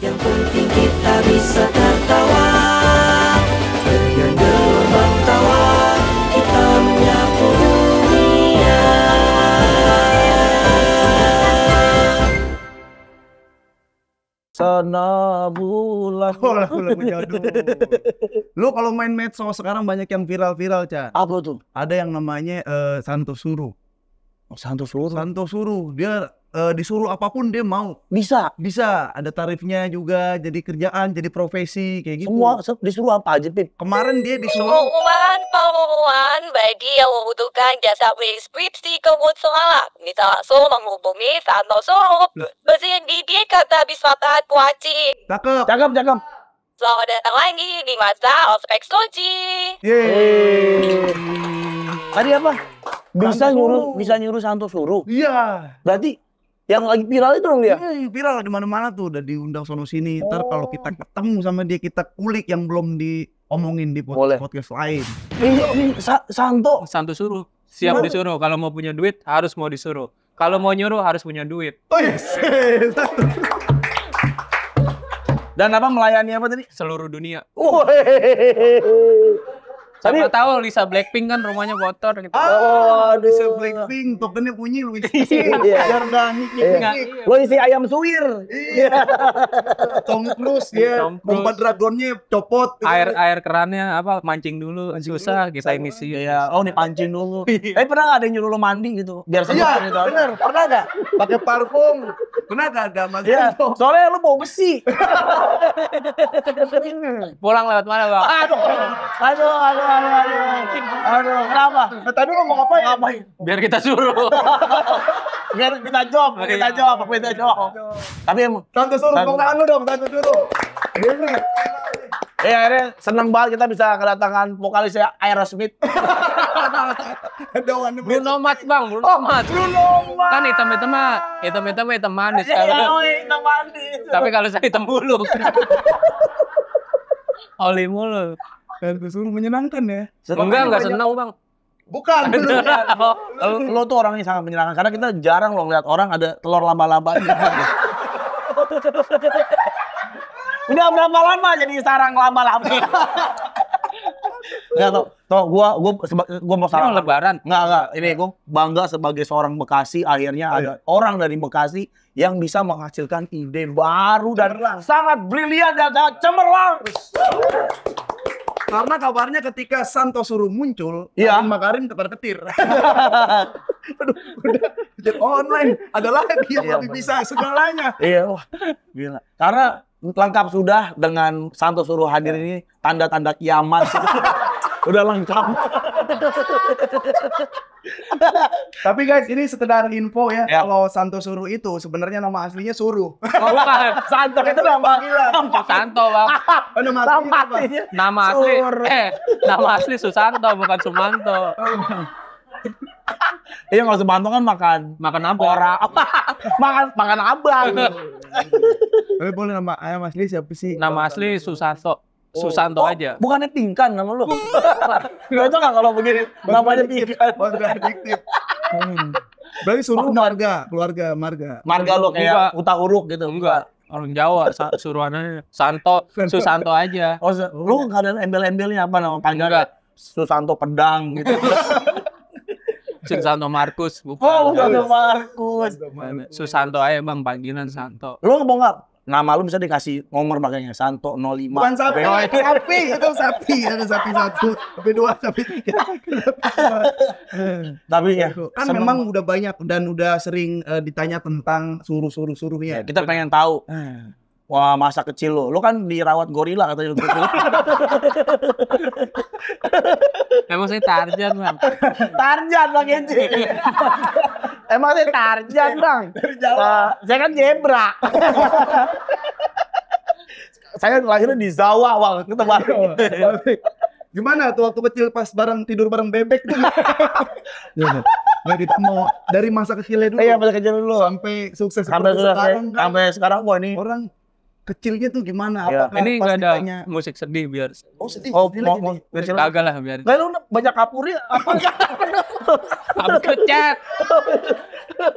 Yang penting kita bisa tertawa Dengan gelombang tawa Kita menyapu dunia Sana bulan Oh lah, lagu Lu kalau main medsos sekarang banyak yang viral-viral Chan Apa tuh? Ada yang namanya uh, Santo Suruh Oh, Santo Suruh? Santo Suruh Dia uh, disuruh apapun dia mau. Bisa. Bisa, ada tarifnya juga, jadi kerjaan, jadi profesi kayak gitu. Semua disuruh apa aja, Pip? Kemarin dia disuruh pengumuman bagi yang membutuhkan jasa preskripsi soal. Bisa langsung menghubungi Santo suruh Bersihin gigi kata bismatan kuaci. Cakep. Cakep, cakep. Selamat datang lagi di masa Ospek Soji. Yeay. Tadi apa? Bisa nyuruh, bisa nyuruh Santo suruh Iya. Berarti yang lagi viral itu dong dia. Hmm, viral di mana-mana tuh udah diundang sono sini. Oh. Ntar kalau kita oh. ketemu sama dia kita kulik yang belum diomongin di podcast, Boleh. podcast lain. Ini, Sa Santo. Santo suruh. Siap Gimana? disuruh. Kalau mau punya duit harus mau disuruh. Kalau mau nyuruh harus punya duit. Oh yes. Iya, Dan apa melayani apa tadi? Seluruh dunia. Woy. Tadi Siapa tahu Lisa Blackpink kan rumahnya kotor gitu. Oh, oh Lisa oh. Blackpink tokennya bunyi lu isi Jardani Lo isi ayam suwir. Iya. Tom Cruise ya. Umpan dragonnya copot. Air air kerannya apa mancing dulu susah kita gitu. ini sih Iya. Oh, nih pancing dulu. Iya. Tapi pernah ada yang nyuruh lo mandi gitu? Biar iya, seger gitu. Benar, pernah enggak? Pakai parfum. Kenapa ada Mas ya, Soalnya lu bau besi. Pulang lewat mana, Bang? Aduh. Aduh, aduh, aduh, aduh. Aduh, aduh. kenapa? Nah, tadi lu mau ngapain? Ngapain? Biar kita suruh. Biar kita job, Biar kita job, kita job. Tapi emang. Tante suruh, Tante tangan lu dong, tante suruh. Iya, akhirnya seneng banget kita bisa kedatangan vokalis ya, Aerosmith. Bruno Mars bang, Bruno oh, Mars. Oh, Bruno Mars. Kan hitam hitam mah, hitam hitam mah hitam manis. Iya, kan. oh, hitam manis. Tapi kalau saya hitam bulu. Oli mulu. Dan suruh menyenangkan ya. Seneng enggak, enggak senang bang. Bukan. ya. lo, iya. oh. lo tuh orangnya sangat menyenangkan karena kita jarang lo lihat orang ada telur lama-lama lama Udah berapa lama jadi sarang lama-lama? Enggak tuh, tau gue gua, gua, gua mau sarang. lebaran. Enggak, enggak. Ini gue bangga sebagai seorang Bekasi akhirnya ada iya. orang dari Bekasi yang bisa menghasilkan ide baru cemerlang. dan sangat brilian dan sangat cemerlang. Karena kabarnya ketika Santo suruh muncul, ya. Karim Makarim ketar-ketir. Aduh, udah online, ada lagi yang iya, lebih bisa segalanya. Iya, wah, gila. Karena lengkap sudah dengan Santo suruh hadir ini tanda-tanda kiamat. sudah lengkap. Tapi guys, ini sekedar info ya. ya. Kalau Santo Suruh itu sebenarnya nama aslinya Suruh. Oh, bukan. Santo itu nama gila. Santo, Bang. Oh, nama, nama aslinya. Nama asli. Eh, nama asli Susanto bukan Sumanto. Oh, iya, kalau Sumanto kan makan makan apa? Ora makan makan abang. Iya. Tapi boleh nama ayam asli siapa sih? Nama asli Susanto. Oh. Susanto oh, aja. Bukannya Tingkan nama lu. Cocok enggak kalau begini? Namanya Tingkan. Oh, Kontradiktif. Hmm. Berarti suruh marga, keluarga marga. Marga lo kayak uta uruk gitu. Enggak orang Jawa suruhannya Santo Susanto aja. Oh, lu nggak ada embel-embelnya apa nama panggilan? Susanto pedang gitu. Susanto Markus. Bukan. Oh, Susanto Markus. Susanto aja bang, panggilan Santo. Lu mau nggak? Nama lu bisa dikasih nomor makanya Santo 05. Bukan sapi, sapi itu sapi, ada sapi satu, sapi dua, sapi tiga. Tapi ya, kan seneng. memang udah banyak dan udah sering uh, ditanya tentang suruh-suruh suruh ya. ya. Kita pengen tahu. Hmm Wah masa kecil lo, lo kan dirawat gorila katanya. Emang saya Tarjan bang. Tarjan bang Enci. Emang saya Tarjan bang. Uh, saya kan zebra. saya lahirnya di Zawa bang, Kita baru. Gimana tuh waktu kecil pas bareng tidur bareng bebek tuh? Iya, Gak mau dari masa kecilnya dulu. Iya, masa kecil dulu sampai sukses sampai sekarang. Kan? Sampai sekarang kok ini. Orang kecilnya tuh gimana? Ya. Apakah ini nggak ada musik sedih biar oh sedih, oh, sedih lagi biar kagak lah biar Lah lu banyak kapurnya apa habis kecat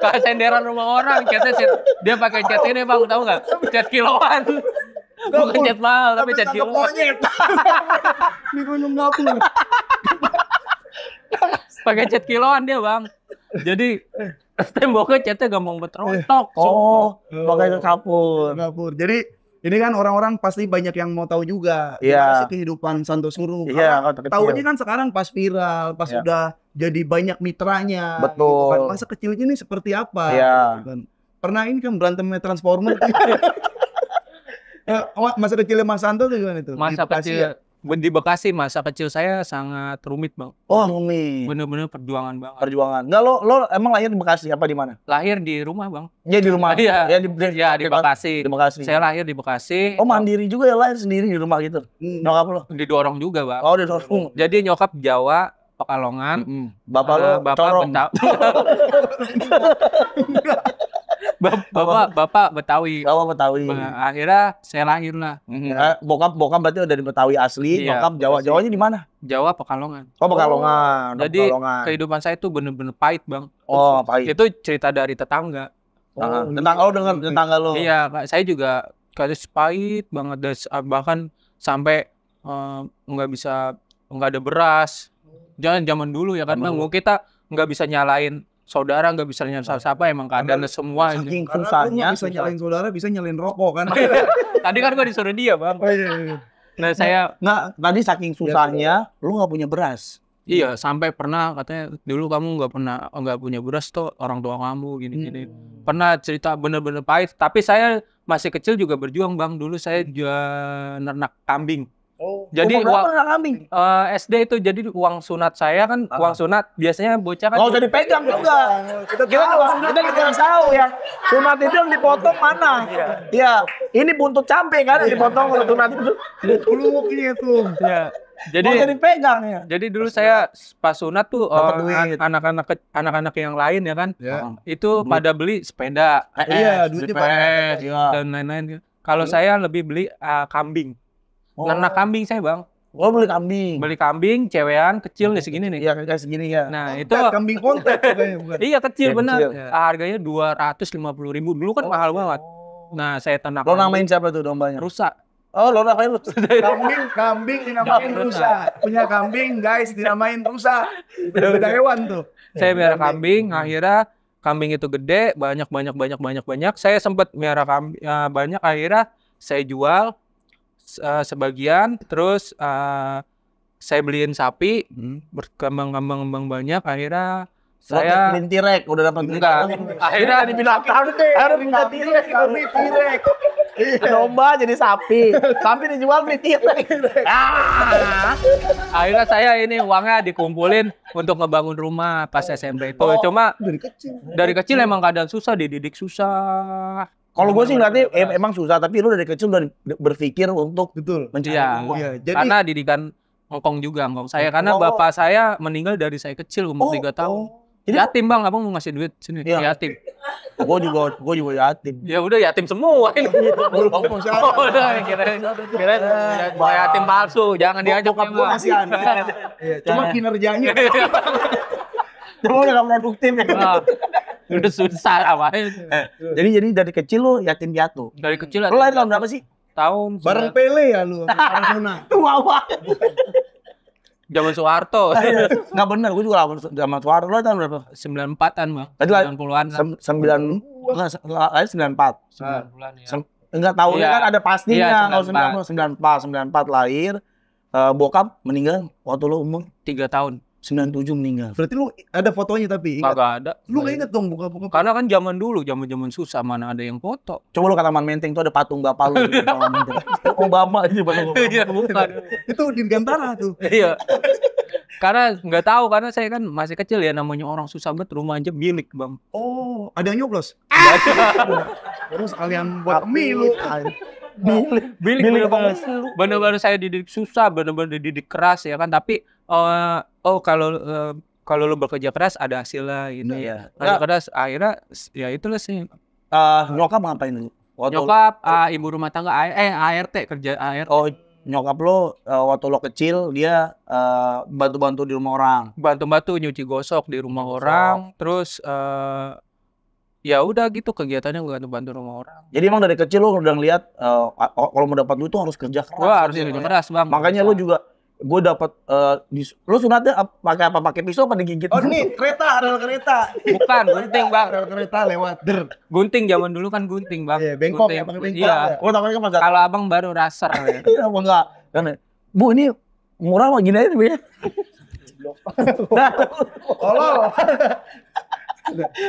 Kayak senderan rumah orang catnya dia pakai cat ini bang tahu nggak cat kiloan bukan cat mahal tapi cat kiloan minum ngapung pakai cat kiloan dia bang jadi temboknya catnya gampang beterontok. Eh. Oh, pakai kapur. Kapur. Jadi ini kan orang-orang pasti banyak yang mau tahu juga. Iya. kehidupan Santo Guru. Iya. Yeah, Tahunya kan sekarang pas viral, pas yeah. udah jadi banyak mitranya. Betul. Gitu kan. Masa kecilnya ini seperti apa? Iya. Yeah. Gitu kan. Pernah ini kan berantemnya Transformer. Ya, oh, masa kecilnya Mas Santo tuh gimana itu? Masa kecil ya? di Bekasi masa kecil saya sangat rumit bang. Oh rumit. Bener-bener perjuangan bang. Perjuangan. Enggak lo lo emang lahir di Bekasi apa di mana? Lahir di rumah bang. Iya di rumah. Iya. Ya di, di, ya, di Bekasi. Di Bekasi. Saya lahir di Bekasi. Oh mandiri juga ya lahir sendiri di rumah gitu. Hmm. Nyokap lo? Didorong juga bang. Oh didorong. Jadi nyokap Jawa, Pekalongan. Mm -hmm. Bapak uh, lo? Bapak Corong. bapak, bapak Betawi. Bapak Betawi. Nah, akhirnya saya lahir lah. Ya, bokap bokap berarti udah di Betawi asli, iya, bokap Jawa. Asli. Jawanya di mana? Jawa Pekalongan. Oh, Pekalongan. Oh, Jadi Pekalongan. kehidupan saya itu bener-bener pahit, Bang. Oh, pahit. Itu cerita dari tetangga. Oh, nah, tentang lo dengan tetangga lo. Iya, Kak. Saya juga kasus pahit banget dan ah, bahkan sampai eh, nggak uh, bisa nggak ada beras. Jangan zaman dulu ya kan, Bang. Kita nggak bisa nyalain saudara nggak bisa nyalain nah. siapa-siapa emang keadaan semua saking susahnya bisa nyalain saudara bisa nyalain rokok kan iya. tadi kan gua disuruh dia bang oh, iya, iya. iya. Nah, nah saya nggak tadi saking iya, susahnya ya, lu nggak punya beras Iya, sampai pernah katanya dulu kamu nggak pernah nggak punya beras tuh orang tua kamu gini-gini. Hmm. Pernah cerita bener-bener pahit. Tapi saya masih kecil juga berjuang bang. Dulu saya jual ternak kambing jadi umur uang, Uh, SD itu jadi uang sunat saya kan uh. uang sunat biasanya bocah kan. Oh, jadi pegang iya. juga. kita kita tahu, kita kita tahu ya. Sunat itu yang dipotong mana? ya Ini buntut camping kan iya. dipotong kalau sunat itu. dulu gitu. Iya. Jadi Mau jadi pegang ya. Jadi dulu pas saya pas sunat tuh eh, anak-anak anak-anak yang lain ya kan. Ya. Itu duit. pada beli sepeda. Eh, iya, duitnya banyak. Dan lain-lain. Kalau saya lebih beli uh, kambing. Oh. Nana kambing saya bang. Oh beli kambing. Beli kambing, cewean, kecil nih segini nih. Iya kayak segini ya. Nah kontet, itu kambing kontak bukan? iya kecil ya, benar. Ya. Harganya dua ratus lima puluh ribu dulu kan oh, mahal banget. Oh. Nah saya ternak. Lo namain siapa tuh dombanya? Rusak. Oh, lo namain rusa. Kambing, kambing dinamain rusa. Punya kambing, guys, dinamain rusa. Beda hewan tuh. Saya iya, merah kambing, hmm. akhirnya kambing itu gede, banyak banyak banyak banyak banyak. Saya sempat merah kambing ya, banyak akhirnya saya jual Eh, sebagian terus uh, saya beliin sapi hmm. berkembang-kembang banyak akhirnya saya beliin udah dapat enggak akhirnya di binatang deh harus minta tirek kami tirek domba iya. jadi sapi sapi dijual beli tirek ah. akhirnya saya ini uangnya dikumpulin untuk ngebangun rumah pas SMP itu oh, cuma dari kecil dari kecil emang keadaan susah dididik susah kalau gue sih iya, ngeliatnya em emang susah, tapi lu dari kecil udah berpikir untuk betul mencari ya, uang. Ya, jadi, karena didikan Hongkong juga Hongkong. Saya karena oh, bapak saya meninggal dari saya kecil umur oh. tiga oh, tahun. Oh. Jadi yatim bang, abang mau ngasih duit sini ya. yatim. gue juga, gue juga yatim. Ya udah yatim semua ini. Belum masih Oh, kira kira yatim palsu, jangan diajak. kamu. Kan? Iya, Cuma kinerjanya. Cuma udah nggak udah susah apa eh, eh, jadi jadi dari kecil lu yatim piatu dari kecil lu lahir tahun berapa sih tahun bareng Pele ya lu Maradona tua banget zaman Soeharto nggak benar gue juga lawan zaman Soeharto lo tahun berapa sembilan an bang tadi sembilan puluhan sembilan lahir sembilan empat sembilan bulan ya iya. kan ada pastinya iya, kalau sembilan puluh sembilan empat sembilan empat lahir eh, bokap meninggal waktu lo umur tiga tahun sembilan tujuh meninggal. Berarti lu ada fotonya tapi ingat. ada. Lu nggak inget dong buka-buka. Karena kan zaman dulu, zaman-zaman susah mana ada yang foto. Coba lu ke Taman Menteng tuh ada patung bapak lu. Obama aja patung Iya, Itu di Gantara tuh. Iya. karena nggak tahu karena saya kan masih kecil ya namanya orang susah banget rumah aja milik bang oh ada yang nyoblos terus kalian buat milik bilik bilik, bilik bener-bener saya dididik susah bener-bener dididik keras ya kan tapi uh, oh kalau uh, kalau lu bekerja keras ada hasilnya gitu iya, ya. Kerja iya. nah, keras akhirnya ya itulah sih. Uh, nyokap ngapain lu? Waktu nyokap uh, ibu rumah tangga eh ART kerja ART. Oh, nyokap lo uh, eh, waktu lo kecil dia bantu bantu-bantu di rumah orang. Bantu-bantu nyuci gosok di rumah gosok. orang, terus uh, ya udah gitu kegiatannya gue bantu-bantu rumah orang. Jadi emang dari kecil lo udah ngeliat uh, kalau mau dapat duit tuh harus kerja keras. Wah, harus gitu kerja ya? keras, Bang. Makanya lo juga gue dapat uh, eh, di, lu sunatnya pakai apa pakai pisau apa digigit oh ini kereta rel kereta bukan gunting bang rel kereta lewat der gunting zaman dulu kan gunting bang yeah, bengkok ya, gunting. ya bang bengkok iya. Ya. oh kan kalau abang baru raser ya iya, apa enggak kan bu ini murah mah gini aja ya nah, tolol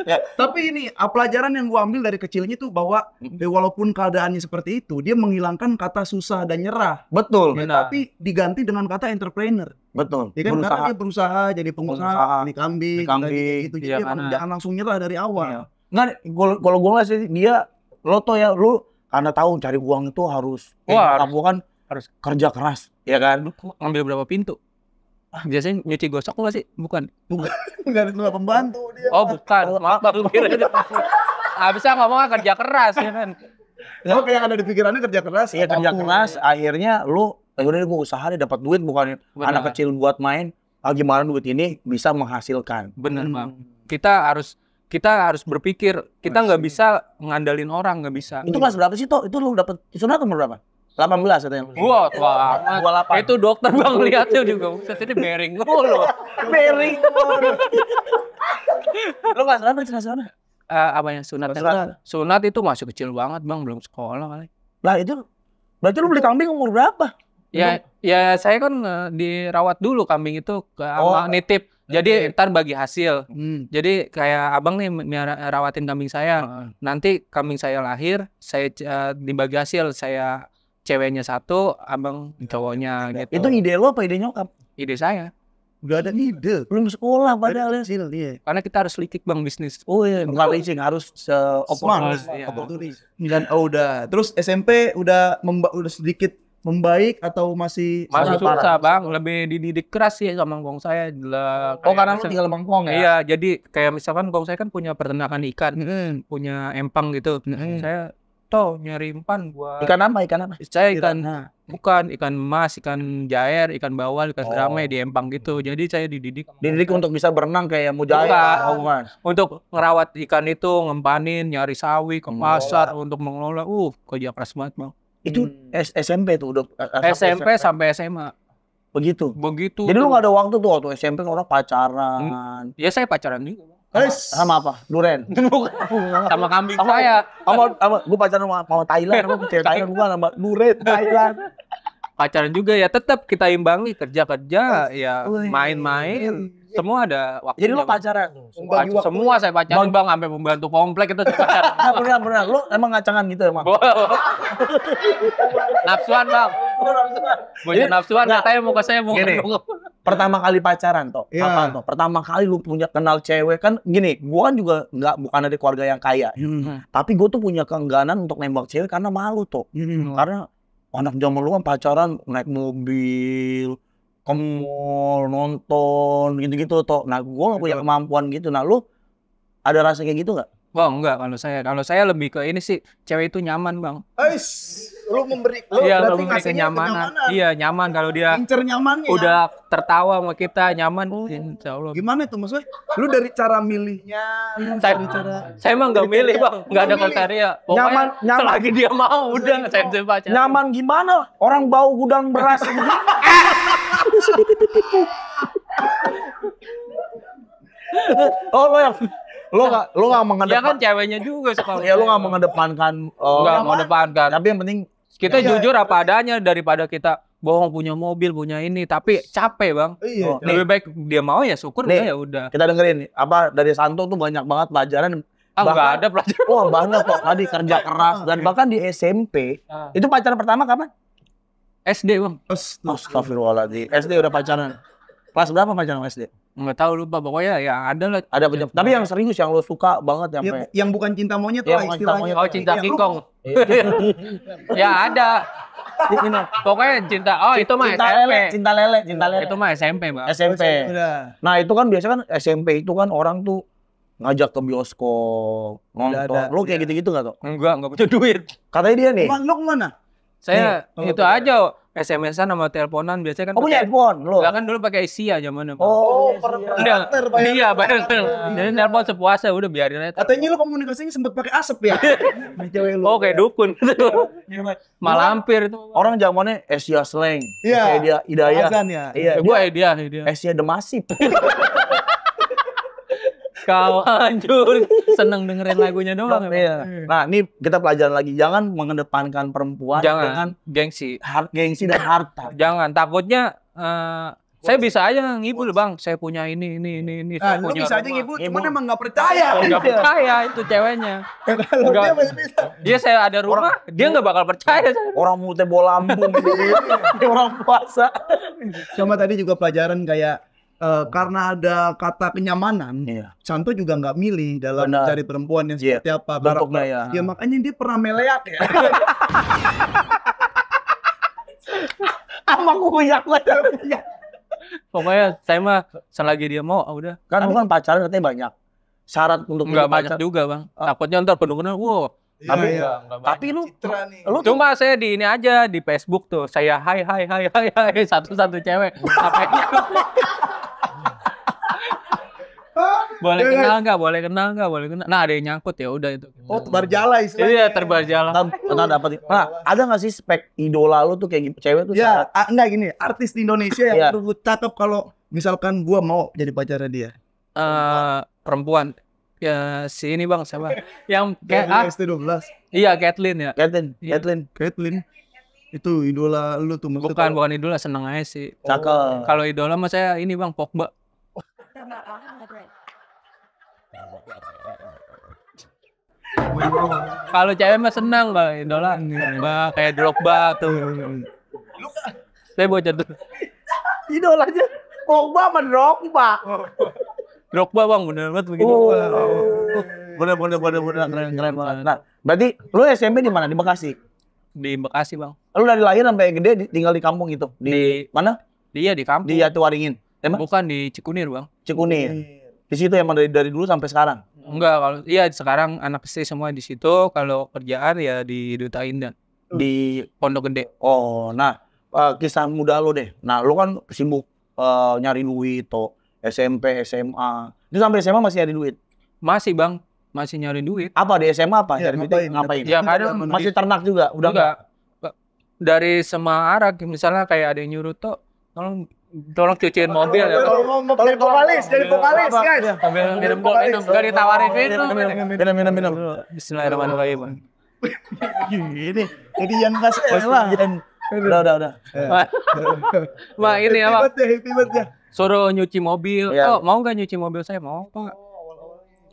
Ya, tapi ini ah, pelajaran yang gue ambil dari kecilnya tuh bahwa ya walaupun keadaannya seperti itu, dia menghilangkan kata susah dan nyerah. Betul. Ya, benar. Tapi diganti dengan kata entrepreneur. Betul. Ya, kan berusaha. dia berusaha jadi pengusaha, pengusaha di kambing, itu kambing gitu. Jadi dia kan. jangan langsung nyerah dari awal. Iya. kalau gue nggak sih dia lo tau ya lo karena tahu cari uang itu harus Wah, eh, harus, kan harus kerja keras ya kan lu ambil berapa pintu biasanya nyuci gosok nggak sih? Bukan. Bukan. Enggak ada pembantu dia. Oh, bukan. Maaf, aku kira itu. Habisnya ngomong kerja keras ya kan. Lo kayak ada di pikirannya kerja keras. Iya, kerja keras. Akhirnya lu akhirnya gue usaha deh dapat duit bukan Bener. anak kecil buat main. Ah, gimana duit ini bisa menghasilkan. Bener, Bang. Hmm. Kita harus kita harus berpikir kita nggak bisa ngandalin orang nggak bisa itu kelas berapa sih toh itu lu dapat itu berapa 18 katanya. Wah, tua amat. Itu dokter Bang lihat tuh juga. Saya ini bearing mulu. bearing Lo Lu enggak nggak periksa sana. Eh, apa yang sunat? Ya? Sunat. sunat itu masih kecil banget, Bang, belum sekolah kali. Lah itu berarti lu beli kambing umur berapa? Ya, ya saya kan uh, dirawat dulu kambing itu ke oh. nitip. Jadi ntar bagi hasil. Hmm. Jadi kayak abang nih merawatin kambing saya. Nanti kambing saya lahir, saya uh, dibagi hasil. Saya ceweknya satu, abang iya, cowoknya iya, iya. gitu. Itu ide lo apa ide nyokap? Ide saya. Gak ada ide. Belum sekolah padahal ya. dia. Karena kita harus litik bang bisnis. Oh iya, enggak licik harus se opportunis. Dan oh, udah. Terus SMP udah memba udah sedikit membaik atau masih masih susah parah. bang lebih dididik keras sih sama gong saya gila oh karena lu tinggal mangkong ya iya jadi kayak misalkan gong saya kan punya peternakan ikan hmm. punya empang gitu hmm. saya tau nyari umpan buat ikan apa ikan apa saya ikan nah. bukan ikan emas ikan jair ikan bawal ikan oh. di empang gitu jadi saya dididik dididik untuk bisa berenang kayak mujair untuk merawat ikan itu ngempanin nyari sawi ke pasar untuk mengelola uh kerja keras banget bang itu hmm. SMP tuh udah SMP, SMP sampai SMA begitu begitu jadi tuh. lu gak ada waktu tuh waktu SMP kan orang pacaran hmm. ya saya pacaran juga Eish. Sama apa? Duren. sama kambing sama, saya. Sama sama gue pacaran sama sama Thailand sama cewek Thailand gua sama Duren Thailand. Pacaran juga ya tetap kita imbangi kerja-kerja ya main-main iya. semua ada waktu. Jadi lo pacaran? Pac semua saya pacaran bang, sampai membantu komplek itu pacaran. Benar, benar. Lo emang ngacangan gitu emang? nafsuan bang. Mau nafsuan nah, katanya muka saya mau pertama kali pacaran toh yeah. apa toh pertama kali lu punya kenal cewek kan gini gua kan juga nggak bukan dari keluarga yang kaya mm. tapi gua tuh punya keengganan untuk nembak cewek karena malu toh mm. karena anak zaman lu kan pacaran naik mobil ke hmm. nonton gitu-gitu toh nah gua nggak punya kemampuan gitu nah lu ada rasa kayak gitu nggak bang enggak kalau saya kalau saya lebih ke ini sih cewek itu nyaman bang. Eish lu memberi lu iya, berarti memberi kenyamanan. Iya, nyaman kalau dia Incer nyamannya. Udah tertawa sama kita, nyaman. Oh, Insya Allah. Gimana tuh maksudnya? Lu dari cara milihnya, saya, cara Saya emang enggak milih, Bang. nggak ada kriteria. Pokoknya nyaman, nyaman. selagi dia mau udah saya baca. Nyaman gimana? Orang bau gudang beras. oh, lo yang lo nggak lo nggak ya kan ceweknya juga sekali ya lo nggak mengedepankan eh, nggak gak mengedepankan tapi yang penting kita ya, jujur ya. apa adanya daripada kita bohong punya mobil, punya ini, tapi capek, Bang. Iya. Oh, lebih baik dia mau ya syukur nih, ya udah. Kita dengerin apa dari Santo tuh banyak banget pelajaran Ah, bahkan, ada pelajaran. Wah, banyak kok tadi kerja keras dan ah. bahkan di SMP. Ah. Itu pacaran pertama kapan? SD, Bang. Astagfirullahaladzim. SD udah pacaran. Kelas berapa pacaran SD? Enggak tahu lupa pokoknya ya ada lah. Ada banyak. Tapi yang serius yang lo suka banget yang ya, yang bukan cinta monyet yang lah istilahnya. Monyet. Oh, cinta kikong ya ada. Iya. pokoknya cinta oh itu mah cinta SMP. lele, cinta lele, cinta lele. Itu mah SMP, Bang. SMP. Oh, nah, itu kan biasa kan SMP itu kan orang tuh ngajak ke bioskop, nonton. Lo kayak iya. gitu-gitu enggak tuh? Enggak, enggak punya duit. Katanya dia nih. lo kemana? Saya nih, itu aja SMS-an sama teleponan biasanya kan Oh punya handphone lo. Enggak kan dulu pakai Sia zaman apa. Oh, oh iya pernah. Iya, bayar. Iya, iya. Jadi telepon sepuasnya udah biarin aja. Katanya lu komunikasinya sempet pakai asap ya. Mencewek lu. Oh, kayak dukun Malampir itu. Orang zamannya Asia Slang. Iya. Ya. Eh, dia Idaya. Iya. Gue idaya. Asia Demasif. kau hancur seneng dengerin lagunya doang iya. nah ini kita pelajaran lagi jangan mengedepankan perempuan jangan dengan gengsi hard gengsi dan harta jangan takutnya uh, saya bisa aja ngibul bang saya punya ini ini ini ini nah, lu bisa aja ngibul cuman emang nggak percaya nggak iya. percaya itu ceweknya kalau dia saya ada rumah orang, dia gak bakal percaya orang mulutnya bola lambung gitu. orang puasa cuma tadi juga pelajaran kayak uh, karena ada kata kenyamanan, yeah. Santo juga nggak milih dalam Benar. cari perempuan yang iya, seperti yeah. apa. Bentuknya ya. Ya makanya dia pernah meleak ya. Sama lah ya. Pokoknya saya mah selagi dia mau, oh, udah. Kan, kan bukan pacaran katanya banyak. Syarat untuk nggak banyak pacar. juga bang. ah. Takutnya ntar pendukungnya, wow, iya, tapi iya. enggak, tapi lu, lu cuma saya di ini aja di Facebook tuh saya hai hai hai hai satu satu cewek boleh iya kan? kenal nggak boleh kenal nggak boleh kenal nah ada yang nyangkut ya udah itu oh terbarjala istilahnya iya terbarjala pernah dapat nah ada nggak sih spek idola lu tuh kayak gitu cewek tuh ya saat... enggak gini artis di Indonesia yang perlu iya. yeah. cakep kalau misalkan gua mau jadi pacarnya dia uh, perempuan ya si ini bang siapa yang kayak ah, iya Kathleen ya Kathleen iya. Kathleen Kathleen itu idola lu tuh bukan kalau... bukan idola seneng aja sih cakep kalau idola mah saya ini bang Pogba Kalau cewek mah senang mbak, idola, iya. mbak kayak Drogba tuh. Iya, iya, kan- Saya bocah tuh. Idolanya Pogba sama Drogba. Drogba bang, bener banget begini. Oh. Bener bener bener bener keren keren banget. Nah, berarti lu SMP di mana? Di Bekasi. Di Bekasi bang. Lu dari lahir sampai gede tinggal di kampung gitu. Di, di mana? Iya di kampung. Di Jatiwaringin. Emang? Bukan di Cikunir bang. Cikunir. Di situ emang dari, dari dulu sampai sekarang. Enggak kalau iya sekarang anak istri semua di situ, kalau kerjaan ya di Duta Indah. Di Pondok Gede. Oh, nah uh, kisah muda lo deh. Nah, lo kan sibuk uh, nyari duit tuh SMP, SMA. Itu sampai SMA masih nyari duit. Masih, Bang. Masih nyari duit. Apa di SMA apa? Ya, ngapain, duit ngapain? Ya, kadang masih ternak juga, udah enggak. enggak. Dari arah misalnya kayak ada yang nyuruh tuh, tolong tolong cuciin mobil ya. Tolong vokalis, jadi vokalis guys. Ambil minum dong, minum. Gak ditawarin minum. Minum, minum, minum. Bismillahirrahmanirrahim. Gini, jadi yang eh, pas lah. Udah, udah, udah. Wah eh. ini ya, Pak. Ya. Suruh nyuci mobil. Iya. Oh, mau nggak nyuci mobil saya? Mau, Pak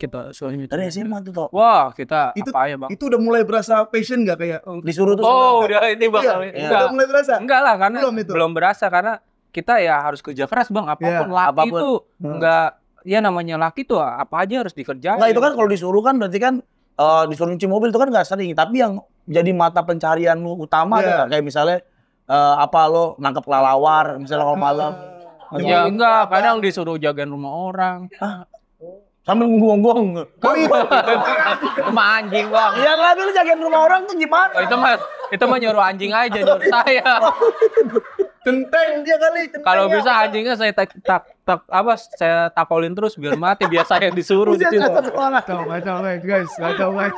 kita suruh nyuci. Dari SMA tuh toh. Wah, kita itu, apa ya, Bang? Itu udah mulai berasa passion nggak kayak oh. disuruh tuh. Oh, udah ini Bang. Iya, iya. udah mulai berasa. Enggak lah karena belum, itu. belum berasa karena kita ya harus kerja keras bang iya, apapun yeah, laki apapun. tuh hmm. nggak ya namanya laki tuh apa aja harus dikerjain nah itu kan kalau disuruh kan berarti kan uh, disuruh nyuci mobil itu kan nggak sering tapi yang jadi mata pencarian lu utama yeah. Iya. kan kayak misalnya uh, apa lo nangkep kelelawar misalnya kalau malam ya enggak kadang disuruh jagain rumah orang Hah? sambil nggonggong. kok iya. sama anjing bang. Iya kan lu jagain rumah orang tuh gimana? Oh, itu mah itu mah nyuruh anjing aja nyuruh saya. tenteng dia kali. Kalau bisa anjingnya saya tak tak tak apa saya takolin terus biar mati biar saya disuruh gitu. Kacau kacau guys guys kacau guys.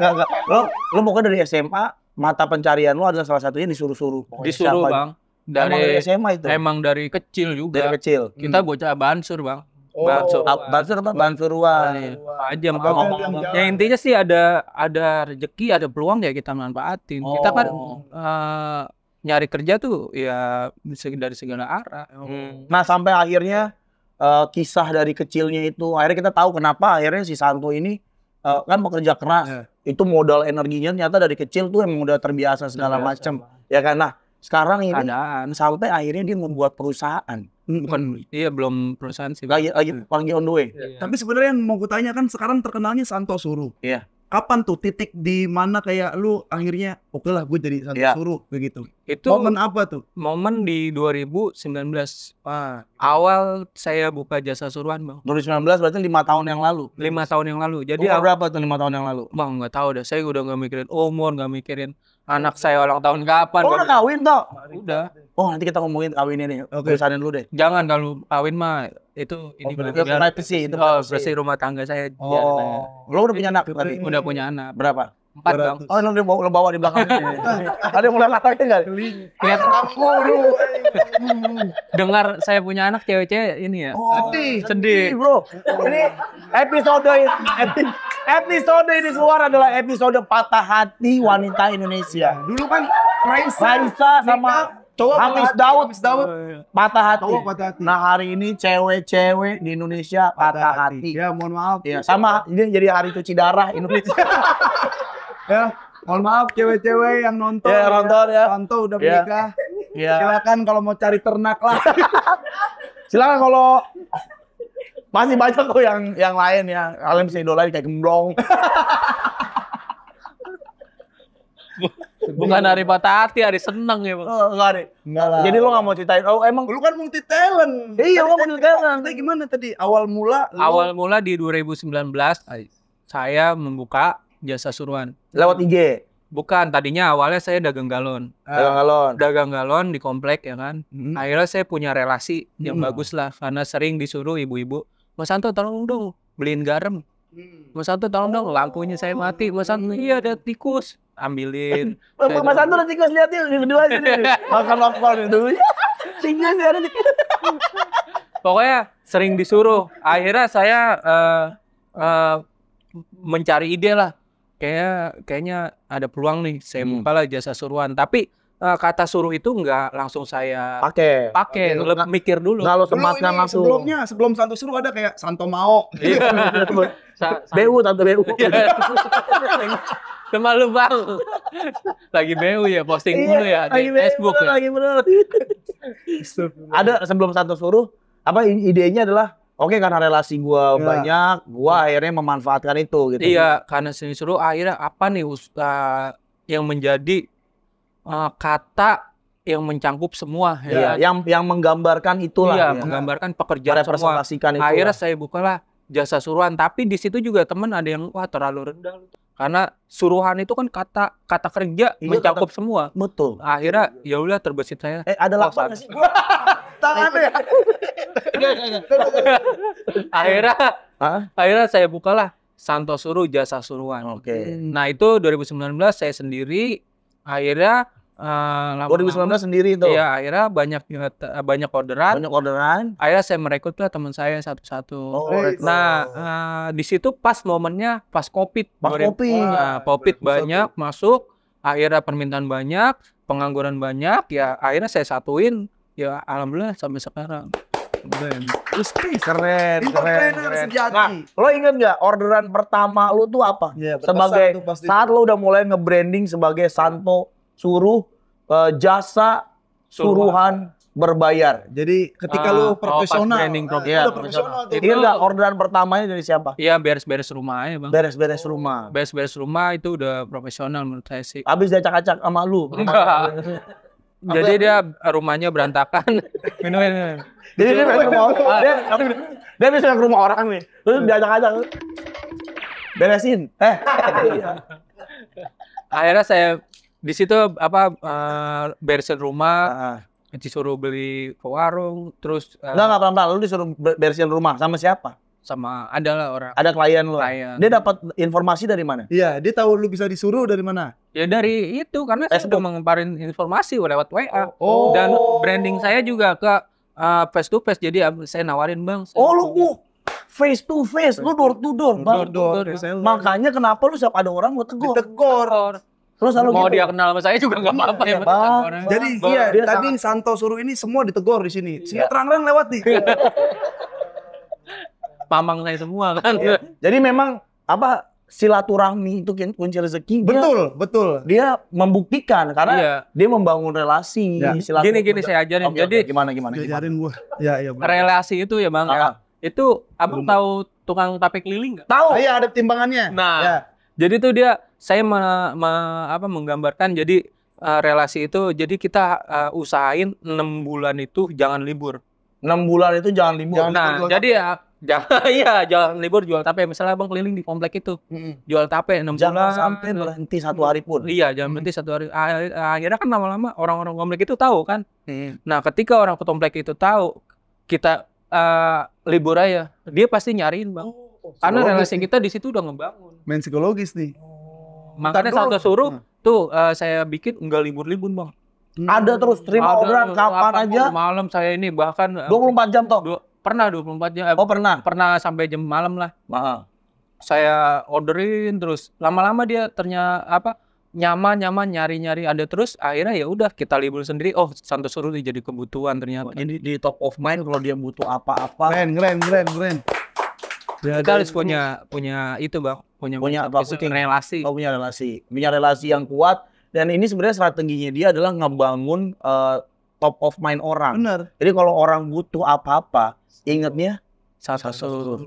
Enggak Lo lo mungkin dari SMA mata pencarian lo adalah salah satunya disuruh-suruh. Disuruh siapa? bang. Dari, emang dari SMA itu. Emang dari kecil juga. Dari kecil. Kita bocah bansur bang. Oh, bansur, bansur apa? Iya. Aja mau. Ya intinya sih ada ada rezeki, ada peluang ya kita manfaatin. Oh. Kita kan uh, nyari kerja tuh ya dari segala arah. Hmm. Nah sampai akhirnya uh, kisah dari kecilnya itu akhirnya kita tahu kenapa akhirnya si Santo ini uh, kan bekerja keras yeah. itu modal energinya ternyata dari kecil tuh emang udah terbiasa segala macam ya kan nah sekarang ini Kadaan. sampai akhirnya dia membuat perusahaan hmm, bukan iya belum perusahaan sih lagi lagi hmm. panggil on the way yeah. tapi sebenarnya yang mau kutanya kan sekarang terkenalnya Santo Suruh. iya yeah kapan tuh titik di mana kayak lu akhirnya oke okay lah gue jadi satu ya. suruh begitu itu momen apa tuh momen di 2019 Wah. awal saya buka jasa suruhan bang 2019 berarti lima tahun yang lalu lima tahun yang lalu jadi umur berapa tuh lima tahun yang lalu bang nggak tahu deh saya udah nggak mikirin umur nggak mikirin Anak saya ulang tahun kapan? Oh, kawin toh? Udah. Oh, nanti kita ngomongin kawin ini. Oke. Okay. lu deh. Jangan kalau kawin mah itu oh, ini berarti biar, privacy itu. Oh, rumah tangga saya. Oh. Ya, lo udah punya anak berarti? Udah punya anak. Berapa? Empat dong. Oh, lo bawa, lo bawa di belakang. Ada mulai latahnya gak? Lihat aku Dengar saya punya anak cewek-cewek ini ya. Oh, sedih. Sedih, bro. Ini episode ini episode ini keluar adalah episode patah hati wanita Indonesia. Dulu kan Raisa, Raisa sama cowok Hamis Daud, Hamis Daud patah hati. Cowok patah hati. Nah hari ini cewek-cewek di Indonesia patah, patah hati. hati. Ya mohon maaf. Ya sama ini jadi hari cuci darah Indonesia. ya mohon maaf cewek-cewek yang nonton. Ya, ya. nonton ya. Nonton udah ya. menikah. Ya. Silakan kalau mau cari ternak lah. Silakan kalau masih banyak kok yang yang lain ya. Kalian bisa idolain kayak gemblong. Bukan hari patah hati, hari seneng ya bang. Oh, enggak deh. Enggak lah. Jadi lo gak mau ceritain, oh emang. Lu kan multi talent. Iya, lo kan multi talent. Tadi gimana tadi? Awal mula. Lu... Awal mula di 2019, saya membuka jasa suruhan. Lewat IG? Bukan, tadinya awalnya saya dagang galon. Ah. Dagang galon. Dagang galon di komplek ya kan. Hmm. Akhirnya saya punya relasi yang hmm. bagus lah. Karena sering disuruh ibu-ibu Mas Santo tolong dong hmm. beliin garam. Hmm. Mas Santo tolong dong lampunya saya mati. Mas Santo iya ada tikus ambilin. Mas Santo ada tikus lihat yuk di sini. Makan wakfal itu. Tinggal ada Pokoknya sering disuruh. Akhirnya saya uh, uh, mencari ide lah. Kayaknya kayaknya ada peluang nih saya hmm. buka lah jasa suruhan. Tapi Eh, kata suruh itu nggak langsung saya pakai. Pakai, okay. mikir dulu. Nggak lo sematkan langsung. Sebelumnya, sebelum Santo suruh ada kayak Santo mau. Iya, BU, Tante BU. Sama lu bang. Lagi BU ya, posting iya, dulu ya di Facebook ya. Lagi bener. ada sebelum Santo suruh, apa idenya adalah Oke karena relasi gue ya. banyak, gue ya. akhirnya memanfaatkan itu gitu. Iya, karena seni suruh akhirnya apa nih uh, yang menjadi uh, kata yang mencangkup semua ya, ya. yang yang menggambarkan itulah ya, ya. menggambarkan pekerjaan semua akhirnya saya bukalah jasa suruhan tapi di situ juga teman ada yang wah terlalu rendah karena suruhan itu kan kata kata kerja iya, mencakup kata, semua betul akhirnya ya udah terbesit saya eh ada lapangan. sih gua tangannya akhirnya Hah? akhirnya saya bukalah Santo Suruh Jasa Suruhan. Oke. Okay. Nah itu 2019 saya sendiri akhirnya Uh, eh, 2019 lama, sendiri tuh. Iya, akhirnya banyak banyak orderan. Banyak orderan. Akhirnya saya merekrut lah teman saya satu-satu. Oh, nah, uh, di situ pas momennya pas Covid. Pas Covid. Nah, Covid banyak masuk, akhirnya permintaan banyak, pengangguran banyak, ya akhirnya saya satuin. Ya alhamdulillah sampai sekarang. Keren. Keren, keren, keren. keren. Nah, lo inget nggak orderan pertama lo tuh apa? Ya, sebagai saat lo udah mulai ngebranding sebagai Santo suruh uh, jasa suruhan berbayar. Jadi ketika uh, lu profesional, oh, training pro ya, profesional. Itu enggak orderan pertamanya dari siapa? Iya, beres-beres rumah ya, Bang. Beres-beres oh. rumah. Beres-beres rumah itu udah profesional menurut saya sih. Habis dia acak-acak sama lu. Jadi dia rumahnya berantakan. minum, minum. Jadi dia ke rumah orang. Dia, dia bisa ke rumah orang nih. Terus iya. dia acak-acak. Beresin. Eh. Akhirnya saya di situ apa uh, beresin rumah uh. disuruh beli ke warung terus uh, enggak enggak pelan lu disuruh beresin rumah sama siapa sama ada lah orang ada klien lo klien. dia dapat informasi dari mana iya dia tahu lu bisa disuruh dari mana ya dari itu karena Facebook. saya sudah mengemparin informasi lewat WA oh. oh. dan branding saya juga ke uh, face to face jadi saya nawarin bang saya oh lu uh, face to face, lu door to door bang door, door, door, ya, makanya kenapa lu siap ada orang lu tegur tegur Terus selalu mau gitu. dia kenal sama saya juga nggak iya, apa-apa ya. Bang. Jadi bang. iya dia tadi sangat... Santo suruh ini semua ditegor di sini. Sini iya. terang-terang lewat nih. Iya. Pamang saya semua kan. Iya. Jadi memang apa silaturahmi itu kan kunci rezeki. Betul, dia, betul. Dia membuktikan karena iya. dia membangun relasi. Ya. Gini gini saya ajarin. Okay, Jadi okay. gimana gimana? Ajarin gua. Ya iya. Relasi itu ya bang. Ya. Ah. Ya. Itu abang Belum. tahu tukang tape keliling nggak? Tahu. Iya ada timbangannya. Nah. Ya jadi tuh dia saya me, me, apa menggambarkan jadi uh, relasi itu jadi kita uh, usahain enam bulan itu jangan libur. Enam bulan itu jangan libur. Jangan nah, libur jadi ya jangan iya jangan libur jual tape misalnya Abang keliling di komplek itu. Mm-hmm. Jual tape bulan jangan bulan sampai berhenti satu hari pun. Iya, jangan mm-hmm. berhenti satu hari. Ah, akhirnya kan lama-lama orang-orang komplek itu tahu kan. Mm-hmm. Nah, ketika orang ke komplek itu tahu kita uh, libur aja, dia pasti nyariin, Bang. Oh karena relasi kita di situ udah ngebangun. Main psikologis nih. Oh. Makanya Santo suruh nah. tuh uh, saya bikin enggak libur-libur bang. Hmm. Ada terus terima orderan kapan aja. Malam saya ini bahkan eh, dua puluh empat jam toh. Dua, pernah empat jam. Eh, oh, pernah. Pernah sampai jam malam lah. Maha. Saya orderin terus lama-lama dia ternyata apa nyaman nyaman nyari nyari ada terus akhirnya ya udah kita libur sendiri oh santo suruh jadi kebutuhan ternyata ini oh, di top of mind kalau dia butuh apa-apa keren keren keren keren Ya, kita harus punya punya itu bang, punya punya apa? relasi. Oh, punya relasi, punya relasi yang kuat. Dan ini sebenarnya strateginya dia adalah ngebangun uh, top of mind orang. Benar. Jadi kalau orang butuh apa-apa, ingatnya satu seluruh.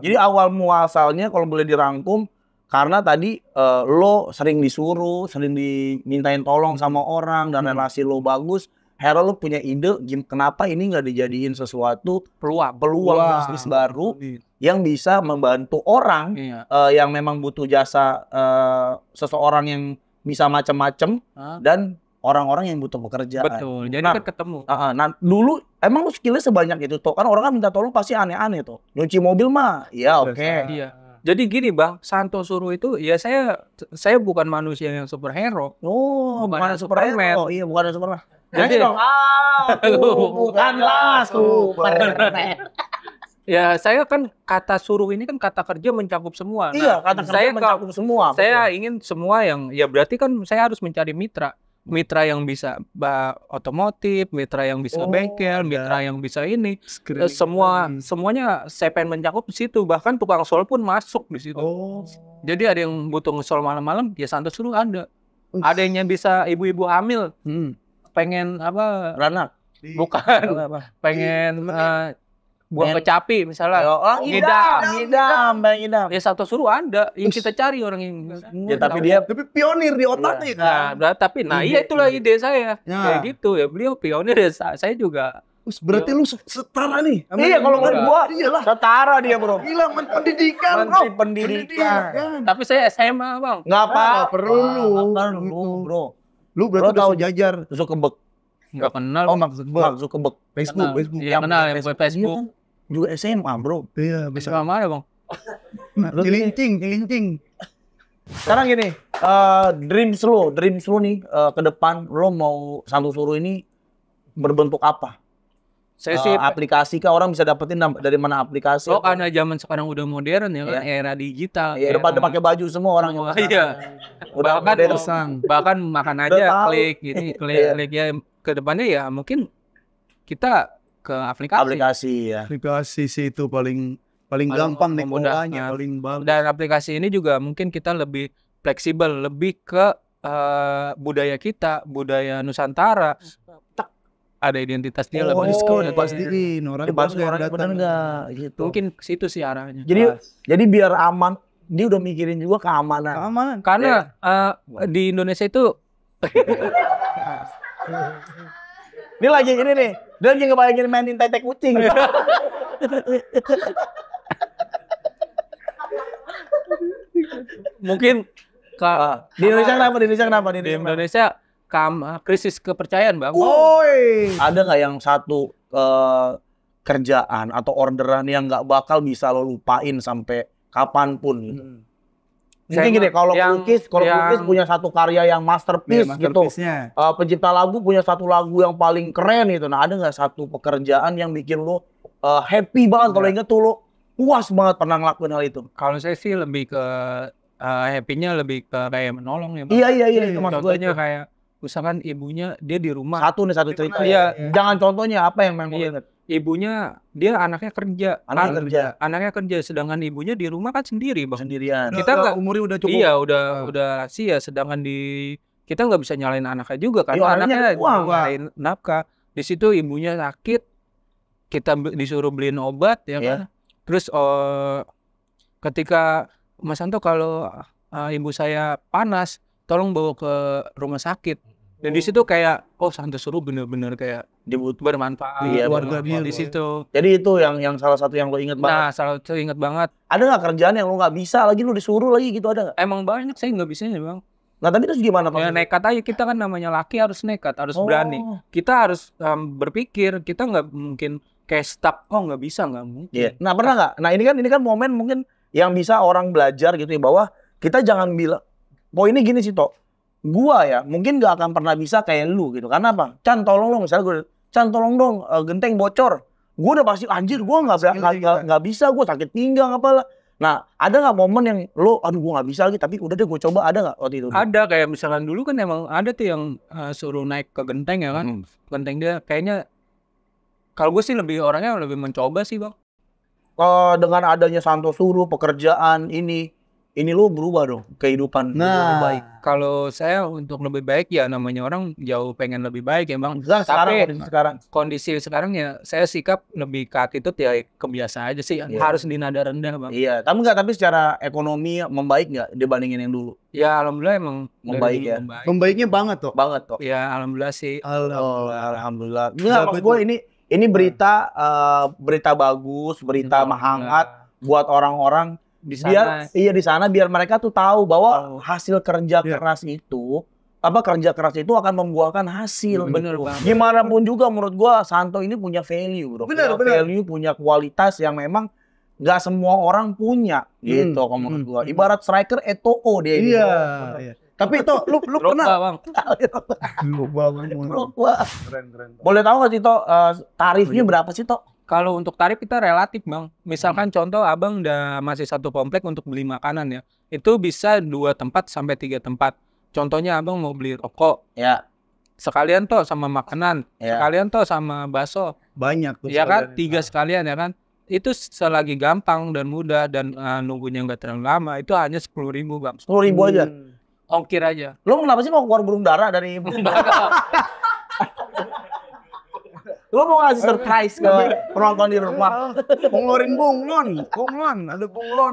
Jadi awal muasalnya kalau boleh dirangkum, karena tadi uh, lo sering disuruh, sering dimintain tolong sama orang dan hmm. relasi lo bagus, Hero lu punya ide game kenapa ini nggak dijadiin sesuatu peluang peluang Wah. bisnis baru iya. yang bisa membantu orang iya. uh, yang memang butuh jasa uh, seseorang yang bisa macam-macam dan orang-orang yang butuh bekerja. Betul. Jadi nah, kan ketemu. Uh, nah, dulu emang lu skillnya sebanyak itu toh kan orang kan minta tolong pasti aneh-aneh tuh. Nyuci mobil mah, ya oke. Okay. Iya jadi gini bang, Santo Suru itu ya saya saya bukan manusia yang superhero. Oh, bukan Superman. Oh iya, bukan Superman. Jadi dong, aku oh, bukanlah Superman. Ya, saya kan kata suruh ini kan kata kerja mencakup semua. Iya, nah, iya, kata kerja saya mencakup semua. Saya betul. ingin semua yang ya berarti kan saya harus mencari mitra mitra yang bisa otomotif, mitra yang bisa oh, bengkel, iya. mitra yang bisa ini. Screening. Eh, semua semuanya saya pengen mencakup di situ. Bahkan tukang sol pun masuk di situ. Oh. Jadi ada yang butuh ngesol malam-malam, ya santai suruh ada. Ada yang bisa ibu-ibu hamil. Hmm. Pengen apa? Ranak. Bukan. Iya, apa? Pengen di, iya. eh, Men. kecapi misalnya oh, ngidam ngidam bang ngidam ya satu suruh anda yang kita cari orang yang ya tapi dia ya. tapi pionir di otaknya iya. kan nah, tapi nah iya. iya itulah ide saya ya. kayak gitu ya beliau pionir ya saya juga Us, berarti lu setara nih. Amin. Iya, kalau nggak gua iyalah. Setara dia, Bro. Gila, men pendidikan, Bro. Menteri pendidikan. pendidikan. Tapi saya SMA, Bang. Enggak apa, apa perlu. Enggak perlu, gitu. Bro. Lu berarti tahu jajar kebek. Enggak kenal. Oh, maksud gua, Mark Zuckerberg. Iya, Facebook, Facebook. Iya, kenal Facebook juga SMA bro iya bisa SMA mana bang nah, cilincing cilincing sekarang gini uh, eh, dreams slow dreams slow nih uh, ke depan lo mau satu suruh ini berbentuk apa saya eh, sih aplikasi kah orang bisa dapetin dari mana aplikasi? Oh, karena zaman sekarang udah modern ya yeah. era digital. Iya, yeah, depan udah iya. pakai baju semua orang oh, Iya. Udah bahkan modern. Iya. bahkan makan aja klik gini, klik yeah. klik ya ke depannya ya mungkin kita ke aplikasi. Aplikasi ya. Aplikasi sih itu paling paling paling gampang nih polanya, paling bagus. Dan aplikasi ini juga mungkin kita lebih fleksibel, lebih ke uh, budaya kita, budaya Nusantara. ada identitas dia oh, lebih diskon udah pastiin orang pas orang datang enggak gitu. Mungkin situ sih arahnya. Jadi jadi biar aman dia udah mikirin juga keamanan. Keamanan. Karena ya. uh, di Indonesia itu ini lagi ini nih dia lagi ngebayangin mainin tete kucing. Iya. Mungkin ke, di Indonesia kenapa? Di Indonesia kenapa? Di Indonesia, di Indonesia kam, krisis kepercayaan bang. Woi. Ada nggak yang satu uh, kerjaan atau orderan yang nggak bakal bisa lo lupain sampai kapanpun? Gitu? Hmm. Mungkin gini, kalau lukis, kalau lukis punya satu karya yang masterpiece, ya, masterpiece gitu. Uh, pencipta lagu punya satu lagu yang paling keren gitu. Nah, ada nggak satu pekerjaan yang bikin lo uh, eh, happy banget kalau iya. inget tuh lo puas banget pernah ngelakuin hal itu? Kalau saya sih lebih ke uh, happy-nya lebih ke kayak menolong ya. Iya, iya, iya, itu maksud gue. Contohnya kayak misalkan ibunya dia di rumah. Satu nih satu iya. cerita. Iya, ya. jangan contohnya apa yang memang iya. inget? ibunya dia anaknya kerja anaknya an kerja anaknya kerja sedangkan ibunya di rumah kan sendiri bang sendirian kita nggak umurnya udah cukup iya udah hmm. udah ya. sedangkan di kita nggak bisa nyalain anaknya juga kan iya, anaknya nyalain nafkah di situ ibunya sakit kita disuruh beliin obat ya yeah. kan terus uh, ketika Mas Santo kalau uh, ibu saya panas tolong bawa ke rumah sakit dan di situ kayak oh Santoso disuruh bener-bener kayak dibuat bermanfaat iya, warga dia di iya, situ iya. jadi itu yang yang salah satu yang lo inget nah, banget nah salah satu inget banget ada nggak kerjaan yang lo nggak bisa lagi lo disuruh lagi gitu ada gak? emang banyak saya nggak bisa sih bang Nah tapi terus gimana Pak? Ya, nekat aja kita kan namanya laki harus nekat, harus oh. berani. Kita harus um, berpikir, kita nggak mungkin kayak stuck. Oh nggak bisa nggak mungkin. Yeah. Nah pernah nggak? Nah ini kan ini kan momen mungkin yang bisa orang belajar gitu ya bahwa kita jangan bilang. Poinnya gini sih toh gua ya mungkin gak akan pernah bisa kayak lu gitu. Karena apa? Chan tolong dong, misalnya gue, Chan tolong dong, uh, genteng bocor. Gue udah pasti anjir, gue nggak nggak bisa, gue sakit pinggang apalah. Nah, ada nggak momen yang lo, aduh gue nggak bisa lagi, tapi udah deh gue coba, ada nggak waktu itu? Ada, kayak misalnya dulu kan emang ada tuh yang uh, suruh naik ke genteng ya kan. Hmm. Genteng dia kayaknya, kalau gue sih lebih orangnya lebih mencoba sih bang. Uh, dengan adanya Santo Suruh, pekerjaan ini, ini lo berubah dong kehidupan nah, lebih baik. Kalau saya untuk lebih baik ya namanya orang jauh pengen lebih baik ya bang. Nah, sekarang, Tapi kondisi sekarang kondisi sekarang ya saya sikap lebih ke itu ya kebiasa aja sih yeah. harus di nada rendah bang. Iya, tapi enggak tapi secara ekonomi membaik nggak dibandingin yang dulu? Ya alhamdulillah emang membaik ya. Membaik. Membaiknya banget toh. Banget toh. Ya alhamdulillah sih. Alhamdulillah. alhamdulillah. Enggak, maksud gue ini ini berita uh, berita bagus, berita nah, menghangat ya. buat orang-orang di sana. Biar, iya di sana biar mereka tuh tahu bahwa hasil kerja yeah. keras itu apa kerja keras itu akan membuahkan hasil. Bener gitu. banget. Gimana pun juga menurut gua Santo ini punya value, Bro. Bener, bener. value, punya kualitas yang memang nggak semua orang punya gitu hmm. gitu kalau menurut hmm, gua. Hmm. Ibarat striker Eto'o dia ini. Iya, iya. Tapi itu lu lu pernah Bang. Lupa Bang. Lupa. Keren keren. Boleh tahu nggak sih toh eh, tarifnya berapa sih toh kalau untuk tarif kita relatif bang. Misalkan hmm. contoh abang udah masih satu komplek untuk beli makanan ya, itu bisa dua tempat sampai tiga tempat. Contohnya abang mau beli rokok, ya. Sekalian toh sama makanan, ya. sekalian toh sama bakso. Banyak. Tuh ya kan, tiga ah. sekalian ya kan. Itu selagi gampang dan mudah dan uh, nunggunya nggak terlalu lama, itu hanya sepuluh ribu bang. Sepuluh ribu aja. Hmm. Ongkir aja. Lo kenapa sih mau keluar burung darah dari burung Lo mau ngasih eh, eh, surprise ke eh, penonton di rumah? ngeluarin bunglon, bunglon, ada bunglon.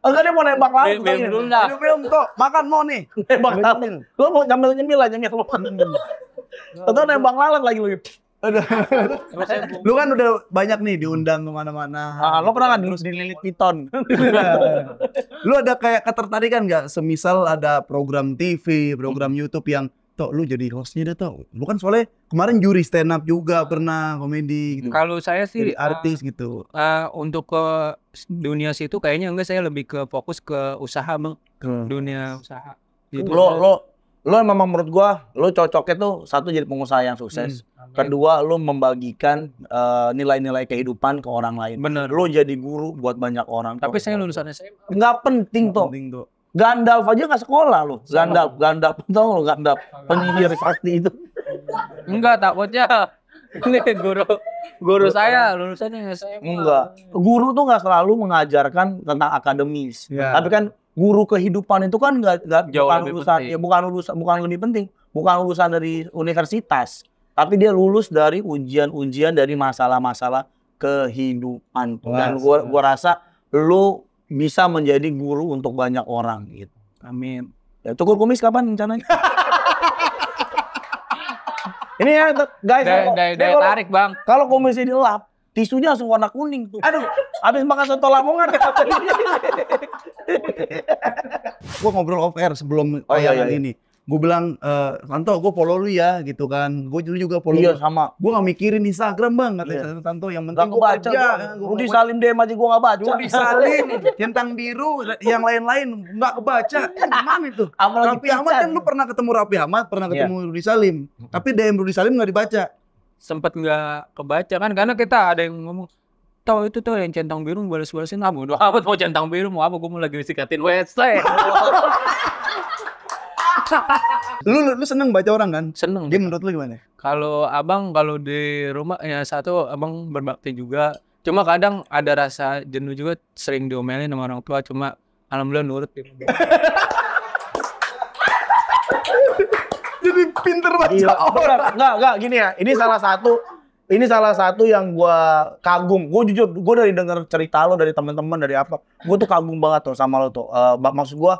Enggak dia mau nembak lagi. Belum dah. Belum kok. Makan mau nih. Nembak lagi. Lu mau nyambil nyemil aja nyemil. Hmm. Atau nembak lalat lagi lu. lu kan udah banyak nih diundang kemana-mana. Ah, lo pernah kan dulu sendiri lilit piton? lu ada kayak ketertarikan nggak? Semisal ada program TV, program YouTube yang Tok lu jadi hostnya dah tau Bukan soalnya kemarin juri stand up juga pernah komedi gitu. Hmm. Kalau saya sih jadi eh, artis uh, gitu. Uh, untuk ke dunia situ kayaknya enggak saya lebih ke fokus ke usaha bang. Hmm. Dunia usaha. Gitu. Lo lo lo emang menurut gua lo cocoknya tuh satu jadi pengusaha yang sukses. Hmm. Kedua lo membagikan eh, nilai-nilai uh, kehidupan ke orang lain. Bener. Lo jadi guru buat banyak orang. Tapi kok. saya lulusan SMA. Nggak penting, nggak Gandalf aja gak sekolah loh. Gandalf, Gandalf, tau lo Gandalf penyihir sakti itu. Enggak takutnya ini guru guru saya lulusannya SMA. Enggak. Guru tuh nggak selalu mengajarkan tentang akademis. Ya. Tapi kan guru kehidupan itu kan nggak bukan lulusan ya bukan lulusan bukan lebih penting, bukan lulusan dari universitas, tapi dia lulus dari ujian-ujian dari masalah-masalah kehidupan. Dan gua iya. gua rasa lu bisa menjadi guru untuk banyak orang gitu. Amin. Ya, cukur kumis kapan rencananya? Ini ya guys, dari, dari, dari tarik bang. Kalau kumis ini lap, tisunya langsung warna kuning tuh. Aduh, habis makan soto lamongan. Ya. Gue ngobrol off air sebelum oh, iya, iya, iya. ini gue bilang Tanto eh, gue follow lu ya gitu kan gue juga follow iya lu. sama gue gak mikirin Instagram bang kata iya. Tanto yang penting gue baca gue gua, kan. Salim DM aja gue gak baca di Salim tentang Biru yang lain-lain gak kebaca gimana itu Rapi Ahmad kan lu pernah ketemu Rapi Ahmad pernah iya. ketemu yeah. Rudi Salim tapi DM Rudi Salim gak dibaca sempet gak kebaca kan karena kita ada yang ngomong tahu itu tuh yang centang biru balas-balasin aku ah, bodo mau centang biru mau apa gue mau lagi sikatin WC lu, lu seneng baca orang kan? Seneng. Dia menurut lu gimana? Kalau abang kalau di rumah ya satu abang berbakti juga. Cuma kadang ada rasa jenuh juga sering diomelin sama orang tua. Cuma alhamdulillah nurut. Jadi pinter baca Gila. orang. Enggak, enggak gini ya. Ini salah satu ini salah satu yang gue kagum. Gue jujur, gue dari denger cerita lo dari teman-teman dari apa, gue tuh kagum banget tuh sama lo tuh. Uh, maksud gue,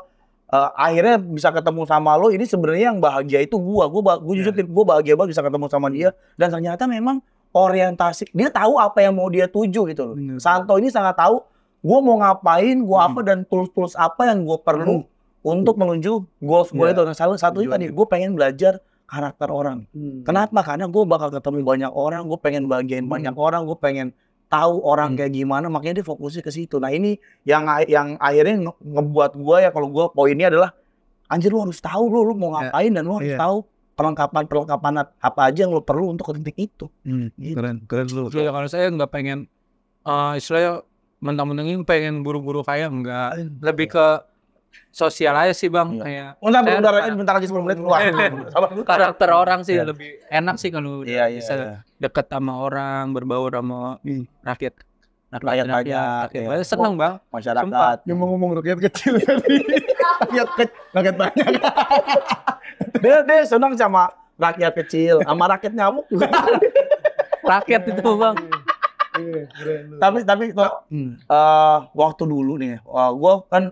uh, akhirnya bisa ketemu sama lo ini sebenarnya yang bahagia itu gua gua gua iya. jujur yeah. gua bahagia banget bisa ketemu sama dia iya. dan ternyata memang orientasi dia tahu apa yang mau dia tuju gitu loh mm. Santo ini sangat tahu gua mau ngapain gua mm. apa dan tools-tools apa yang gua perlu mm. untuk menuju goals gua yeah. itu nah, satu satu tadi gua pengen belajar karakter orang. Hmm. Kenapa? Karena gua bakal ketemu banyak orang, gua pengen bagian hmm. banyak orang, gua pengen tahu orang hmm. kayak gimana makanya dia fokusnya ke situ nah ini yang yang akhirnya ngebuat gue ya kalau gue poinnya adalah anjir lu harus tahu lu lu mau ya. ngapain yeah. dan lu harus yeah. tahu perlengkapan perlengkapan apa aja yang lu perlu untuk ke titik itu hmm. gitu. keren keren lu ya, kalau saya nggak pengen uh, istilahnya mentang mentang pengen buru-buru kaya enggak iya. lebih iya. ke sosial aja sih bang iya. kayak bentar, oh, saya, bentar, lagi 10 menit keluar eh, eh, eh, karakter orang sih iya. lebih enak sih kalau yeah, iya, iya, bisa iya. deket sama orang berbaur sama hmm. rakyat rakyat rakyat, rakyat. Iya. seneng bang masyarakat Sumpah. yang ngomong rakyat kecil rakyat kecil rakyat banyak dia dia seneng sama rakyat kecil sama rakyat nyamuk juga rakyat itu bang iya, iya, tapi tapi uh, waktu dulu nih uh, gue kan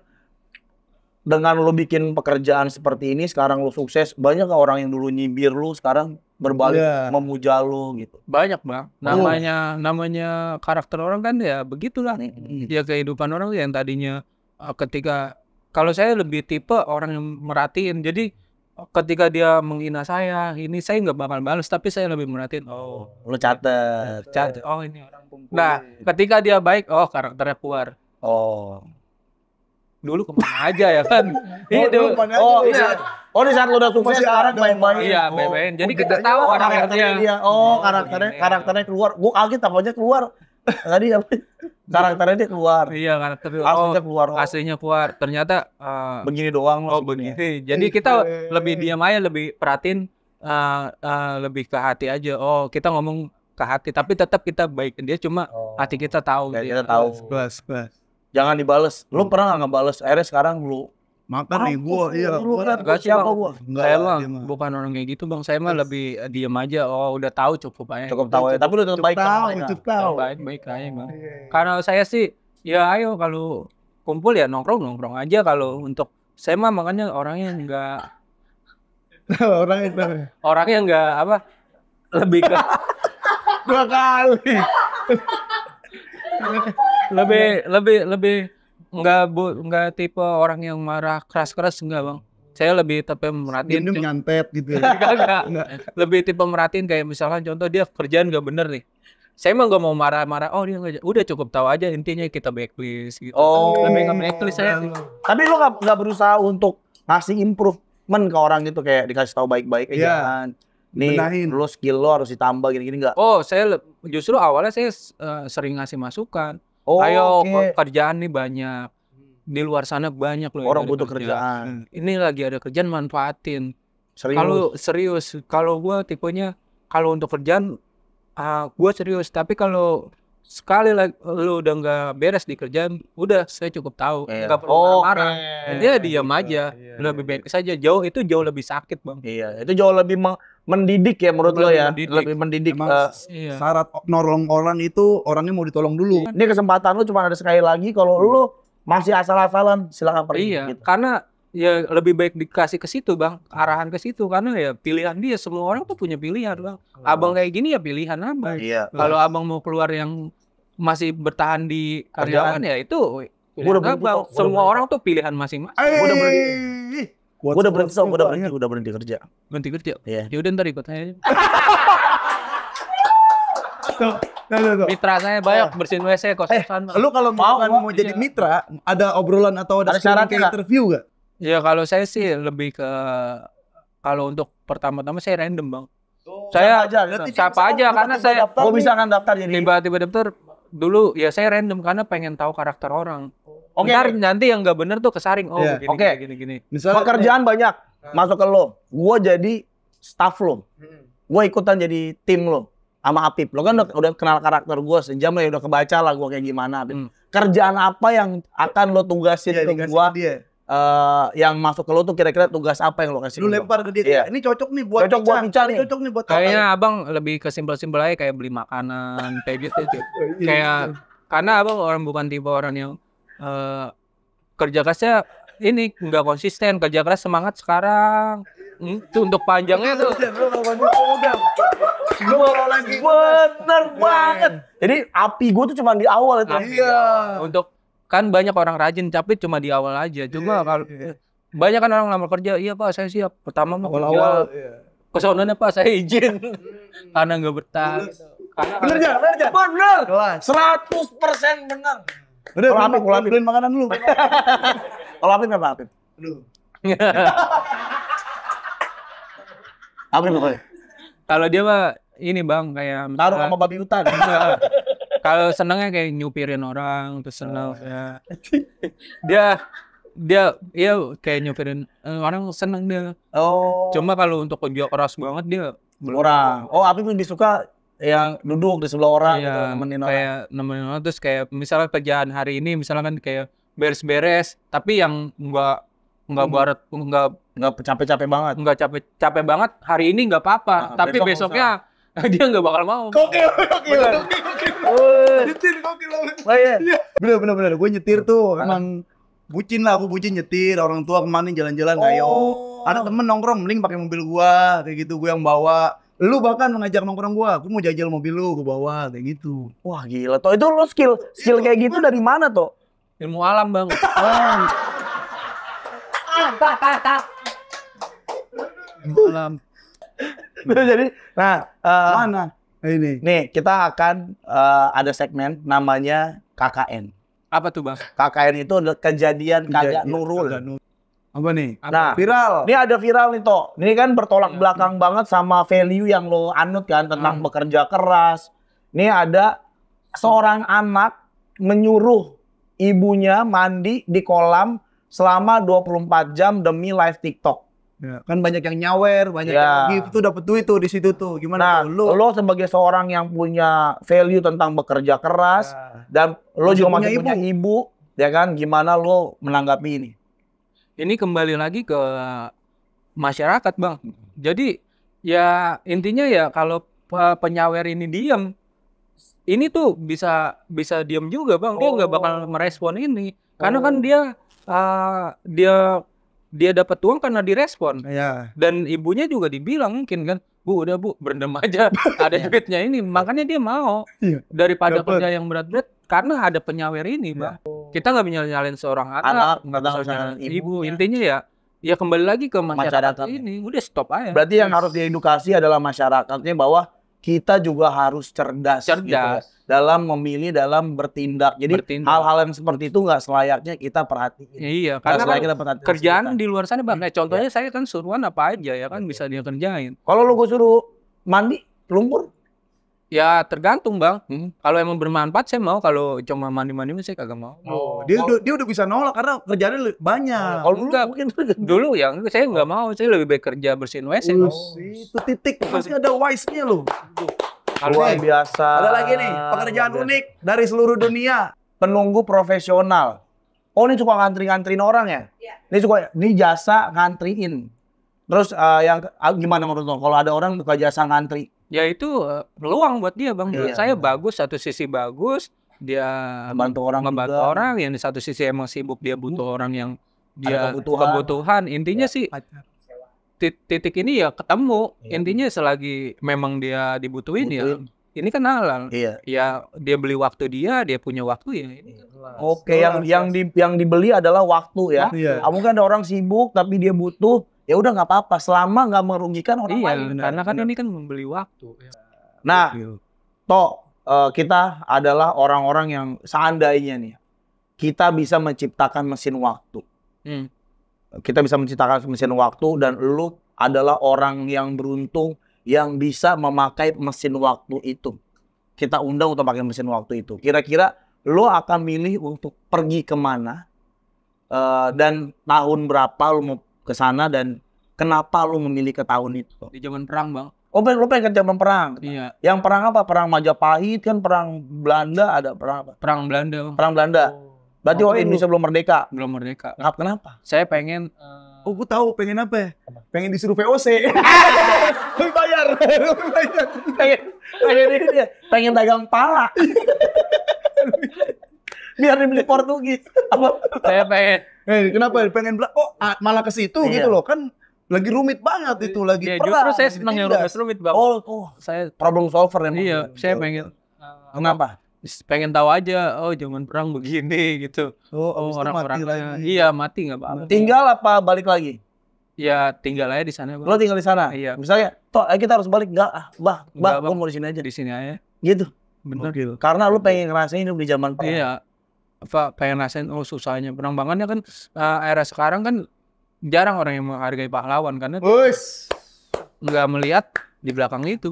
dengan lo bikin pekerjaan seperti ini sekarang lo sukses banyak orang yang dulu nyibir lo sekarang berbalik yeah. memuja lo gitu banyak bang oh. namanya oh. namanya karakter orang kan ya begitulah nih hmm. ya kehidupan orang yang tadinya eh, ketika kalau saya lebih tipe orang yang merhatiin jadi eh, ketika dia menghina saya ini saya nggak bakal balas tapi saya lebih merhatiin oh, oh lo catet catet oh ini orang nah, kumpul nah ketika dia baik oh karakternya keluar oh dulu kemana aja ya kan? oh, itu. Iya, oh, iya. Oh, di saat lo udah sukses sekarang main-main. Iya, oh, main-main. Jadi kita tahu karakternya. Dia. Oh, iya, karakternya karakternya keluar. Gua kaget tampaknya keluar. Tadi apa? Karakternya dia keluar. Iya, karakter aslinya oh, keluar. Oh, aslinya keluar. Ternyata eh, begini doang Oh, begini. Jadi kita iya. lebih diam aja, lebih perhatiin uh, lebih ke hati aja. Oh, kita ngomong ke hati tapi tetap kita baikin dia cuma oh. hati kita tahu dia. kita tahu plus plus jangan dibales lu pernah nggak ngebales akhirnya sekarang lu makan nih gua iya kan Gak gak siapa gua enggak saya mah bukan orang kayak gitu bang saya mah lebih eh, diem aja oh udah tahu cukup aja cukup tahu ya tapi lu tetap baik tahu cukup tahu baik baik aja ya, bang iya, iya. karena saya sih ya ayo kalau kumpul ya nongkrong nongkrong aja kalau untuk saya mah makanya orangnya enggak orangnya enggak orangnya enggak apa lebih ke dua kali lebih iya. lebih lebih nggak bu nggak tipe orang yang marah keras keras enggak bang saya lebih tapi merhatiin dia nyantet gitu ya enggak, enggak. lebih tipe merhatiin kayak misalnya contoh dia kerjaan nggak bener nih saya emang gak mau marah-marah oh dia gak, udah cukup tahu aja intinya kita backlist gitu oh kan lebih nggak backlist saya iya. tapi lo gak, gak berusaha untuk ngasih improvement ke orang gitu kayak dikasih tahu baik-baik aja yeah. kan nih Benahin. lo skill lo harus ditambah gini-gini nggak? Oh saya justru awalnya saya uh, sering ngasih masukan Oh, ayo okay. kerjaan nih banyak. Hmm. Di luar sana banyak loh. Orang butuh kerjaan. kerjaan. Hmm. Ini lagi ada kerjaan manfaatin. Kalau serius, kalau gue tipenya kalau untuk kerjaan uh, ah, gue serius, tapi kalau sekali lagi lo udah nggak beres di kerjaan, udah saya cukup tahu, iya. nggak perlu oh, marah. Okay. Dia diam gitu. aja, iya, lebih iya, baik iya. saja. Jauh itu jauh lebih sakit bang. Iya, itu jauh lebih mendidik ya menurut lebih lo ya mendidik. lebih mendidik Emang uh, iya. syarat nolong orang itu orangnya mau ditolong dulu iya. ini kesempatan lo cuma ada sekali lagi kalau hmm. Iya. lo masih asal-asalan silakan pergi iya gitu. karena ya lebih baik dikasih ke situ bang arahan ke situ karena ya pilihan dia semua orang tuh punya pilihan bang iya. abang kayak gini ya pilihan abang iya. kalau abang mau keluar yang masih bertahan di karyawan ya itu udah abang semua orang tuh pilihan masing-masing udah Gua udah berhenti, so, gue udah berhenti, udah berhenti kerja. Berhenti kerja? Iya. Yeah. udah ntar ikut aja. tuh, tuh, tuh, Mitra saya banyak eh. bersihin WC eh, kosan Eh, lu kalau mau, mau, jadi iya. mitra, ada obrolan atau ada, ada syarat interview gak? Ya kalau saya sih lebih ke kalau untuk pertama-tama saya random bang. Oh, saya aja, Lihat, siapa aja tiba -tiba karena tiba saya mau bisa kan daftar jadi tiba-tiba daftar dulu ya saya random karena pengen tahu karakter orang. Oh Oke. Okay. nanti yang nggak bener tuh kesaring. Oh, yeah. Iya. gini, okay. gini, gini. Misalnya, Pekerjaan banyak nah. masuk ke lo. Gue jadi staff lo. Hmm. Gue ikutan jadi tim lo sama Apip. Lo kan udah, udah kenal karakter gue sejam lah, ya, udah kebaca lah gue kayak gimana. Hmm. Kerjaan apa yang akan lo tugasin yeah, ke gue? Uh, eh, yang masuk ke lo tuh kira-kira tugas apa yang lo kasih? Lu lempar ke dia. Yeah. Ini cocok nih buat cocok buat Ican Cocok nih buat Kayaknya abang lebih ke simpel-simpel aja kayak beli makanan kayak gitu. Iya, kayak karena abang orang bukan tipe orang yang uh, kerja kerasnya ini nggak konsisten kerja keras semangat sekarang hmm, itu untuk panjangnya tuh bener banget jadi api gue tuh cuma di awal itu iya. iya untuk kan banyak orang rajin tapi cuma di awal aja iya, cuma iya, kalau banyak kan orang lamar kerja iya pak saya siap pertama mau awal awal kesononnya pak saya izin karena nggak bertahan bener jangan bener bener seratus persen benar. Udah, kalau Apip, kalau lakuin makanan dulu. kalau Apip apa Apip? Lu. Apip pokoknya. Kalau dia mah ini bang kayak taruh sama babi hutan. kalau senengnya kayak nyupirin orang terus seneng oh. ya. dia dia ya kayak nyupirin eh, orang seneng dia. Oh. Cuma kalau untuk kerja keras banget dia belum. Orang. Oh, Apip lebih suka yang duduk di sebelah orang iya, gitu, nemenin orang. Kayak nemenin orang terus kayak misalnya kerjaan hari ini misalnya kan kayak beres-beres tapi yang enggak enggak hmm. buat enggak enggak capek-capek banget. Enggak capek-capek banget hari ini enggak apa-apa, nah, tapi besoknya usah. dia enggak bakal mau. Oke oke Nyetir oke Lah iya. Bener bener bener gue nyetir tuh iya. emang bucin lah aku bucin nyetir orang tua kemarin jalan-jalan kayak ayo oh. ada temen nongkrong mending pakai mobil gua kayak gitu gue yang bawa lu bahkan mengajak nongkrong gua, aku mau jajal mobil lu, ke bawah kayak gitu. Wah gila, toh itu lo skill skill kayak gitu dari mana toh? Ilmu alam bang. Alam. Nah alam. Jadi, nah uh, mana? Nah, ini. Nih kita akan uh, ada segmen namanya KKN. Apa tuh bang? KKN itu kejadian, kejadian kagak nurul. Kagak nurul. Apa nih? Nah, viral. Ini ada viral nih, toh Ini kan bertolak ya. belakang ya. banget sama value yang lo anut kan tentang hmm. bekerja keras. Ini ada seorang anak menyuruh ibunya mandi di kolam selama 24 jam demi live TikTok. Ya, kan banyak yang nyawer, banyak ya. yang gift tuh dapat duit tuh di situ tuh. Gimana nah, lo? Lo sebagai seorang yang punya value tentang bekerja keras ya. dan lo juga punya masih ibu. punya ibu, ya kan? Gimana lo menanggapi ini? ini kembali lagi ke masyarakat bang jadi ya intinya ya kalau penyawer ini diam ini tuh bisa bisa diem juga bang dia nggak oh. bakal merespon ini karena kan oh. dia uh, dia dia dapat uang karena direspon yeah. dan ibunya juga dibilang mungkin kan bu udah bu berendam aja ada iya. duitnya ini makanya dia mau iya. daripada dapet. kerja yang berat-berat karena ada penyawer ini, Bang. Ya. Kita nggak menyalahin seorang anak, anak nggak bisa seorang ibu. ibu. Intinya ya ya kembali lagi ke masyarakat, masyarakat ini udah stop aja. Berarti yang harus diedukasi adalah masyarakatnya bahwa kita juga harus cerdas, gitu ya, cerdas. Gitu, dalam memilih, dalam bertindak. Jadi hal-hal yang seperti itu nggak selayaknya kita perhatiin. Ya, iya, karena kan kita perhatiin kerjaan kita. di luar sana bang. Nah, contohnya ya. saya kan suruhan apa aja ya kan Oke. bisa dia kerjain. Kalau lu gue suruh mandi lumpur, Ya tergantung bang. Hmm. Kalau emang bermanfaat saya mau. Kalau cuma mandi-mandi saya kagak mau. Oh, oh dia udah dia udah bisa nolak karena kerjanya banyak. Oh, kalau dulu mungkin dulu ya saya nggak mau. Saya lebih baik kerja bersihin WC. Oh, itu titik pasti ada wise-nya loh. Luar biasa. Ada lagi nih pekerjaan unik dari seluruh dunia. Penunggu profesional. Oh ini suka ngantri-ngantriin orang ya? Iya. Ini suka ini jasa ngantriin. Terus uh, yang ah, gimana menurut lo? Kalau ada orang buka jasa ngantri, ya itu eh, peluang buat dia bang. Menurut iya. saya bagus satu sisi bagus dia membantu orang membantu juga. orang yang di satu sisi emang sibuk dia butuh hmm. orang yang dia Ada kebutuhan. kebutuhan intinya ya, sih titik ini ya ketemu iya. intinya selagi memang dia dibutuhin ya Butuhin. ya ini kan halal. Iya. Ya dia beli waktu dia, dia punya waktu ya. Iya. Oke, okay, yang yang di yang dibeli adalah waktu ya. Iya. Kamu kan ada orang sibuk tapi dia butuh ya udah nggak apa-apa selama nggak merugikan orang iya, lain. Bener, karena kan bener. ini kan membeli waktu. Ya. Nah, iya. toh uh, kita adalah orang-orang yang seandainya nih kita bisa menciptakan mesin waktu. Hmm. Kita bisa menciptakan mesin waktu dan lu adalah orang yang beruntung yang bisa memakai mesin waktu itu. Kita undang untuk pakai mesin waktu itu. Kira-kira lo akan milih untuk pergi kemana uh, dan tahun berapa lo mau ke sana dan kenapa lu memilih ke tahun itu? Di zaman perang, Bang. Oh, lu pengen zaman perang. Iya. Yang perang apa? Perang Majapahit kan perang Belanda ada perang apa? Perang Belanda, Bang. Perang Belanda. Oh. Berarti oh, Indonesia belum merdeka. Belum merdeka. kenapa kenapa? Saya pengen uh... Oh, gue tahu pengen apa ya? apa? Pengen disuruh VOC. lu bayar. Lu bayar. Pengen pengen, pengen dagang pala. biar dibeli Portugis. Apa? Saya pengen. Eh, kenapa pengen bela? Oh, ah, malah ke situ iya. gitu loh kan lagi rumit banget itu lagi ya, perang. Justru saya senang yang rumit, rumit banget. Oh, oh, saya problem solver emang. Iya, saya iya. pengen. Uh, nah, Kenapa? Pengen tahu aja, oh jangan perang begini gitu. Oh, oh orang-orang. Eh, iya mati nggak apa Tinggal apa balik lagi? Ya tinggal aja di sana. Bang. Lo tinggal di sana. Iya. Misalnya, toh eh, kita harus balik nggak? Ah, bah, bah, gue mau di sini aja. Di sini aja. Gitu. Bener. Gitu. Karena lu pengen ngerasain hidup di zaman perang. Iya apa pengen rasain oh susahnya penambangannya kan uh, era sekarang kan jarang orang yang menghargai pahlawan karena Uish. nggak melihat di belakang itu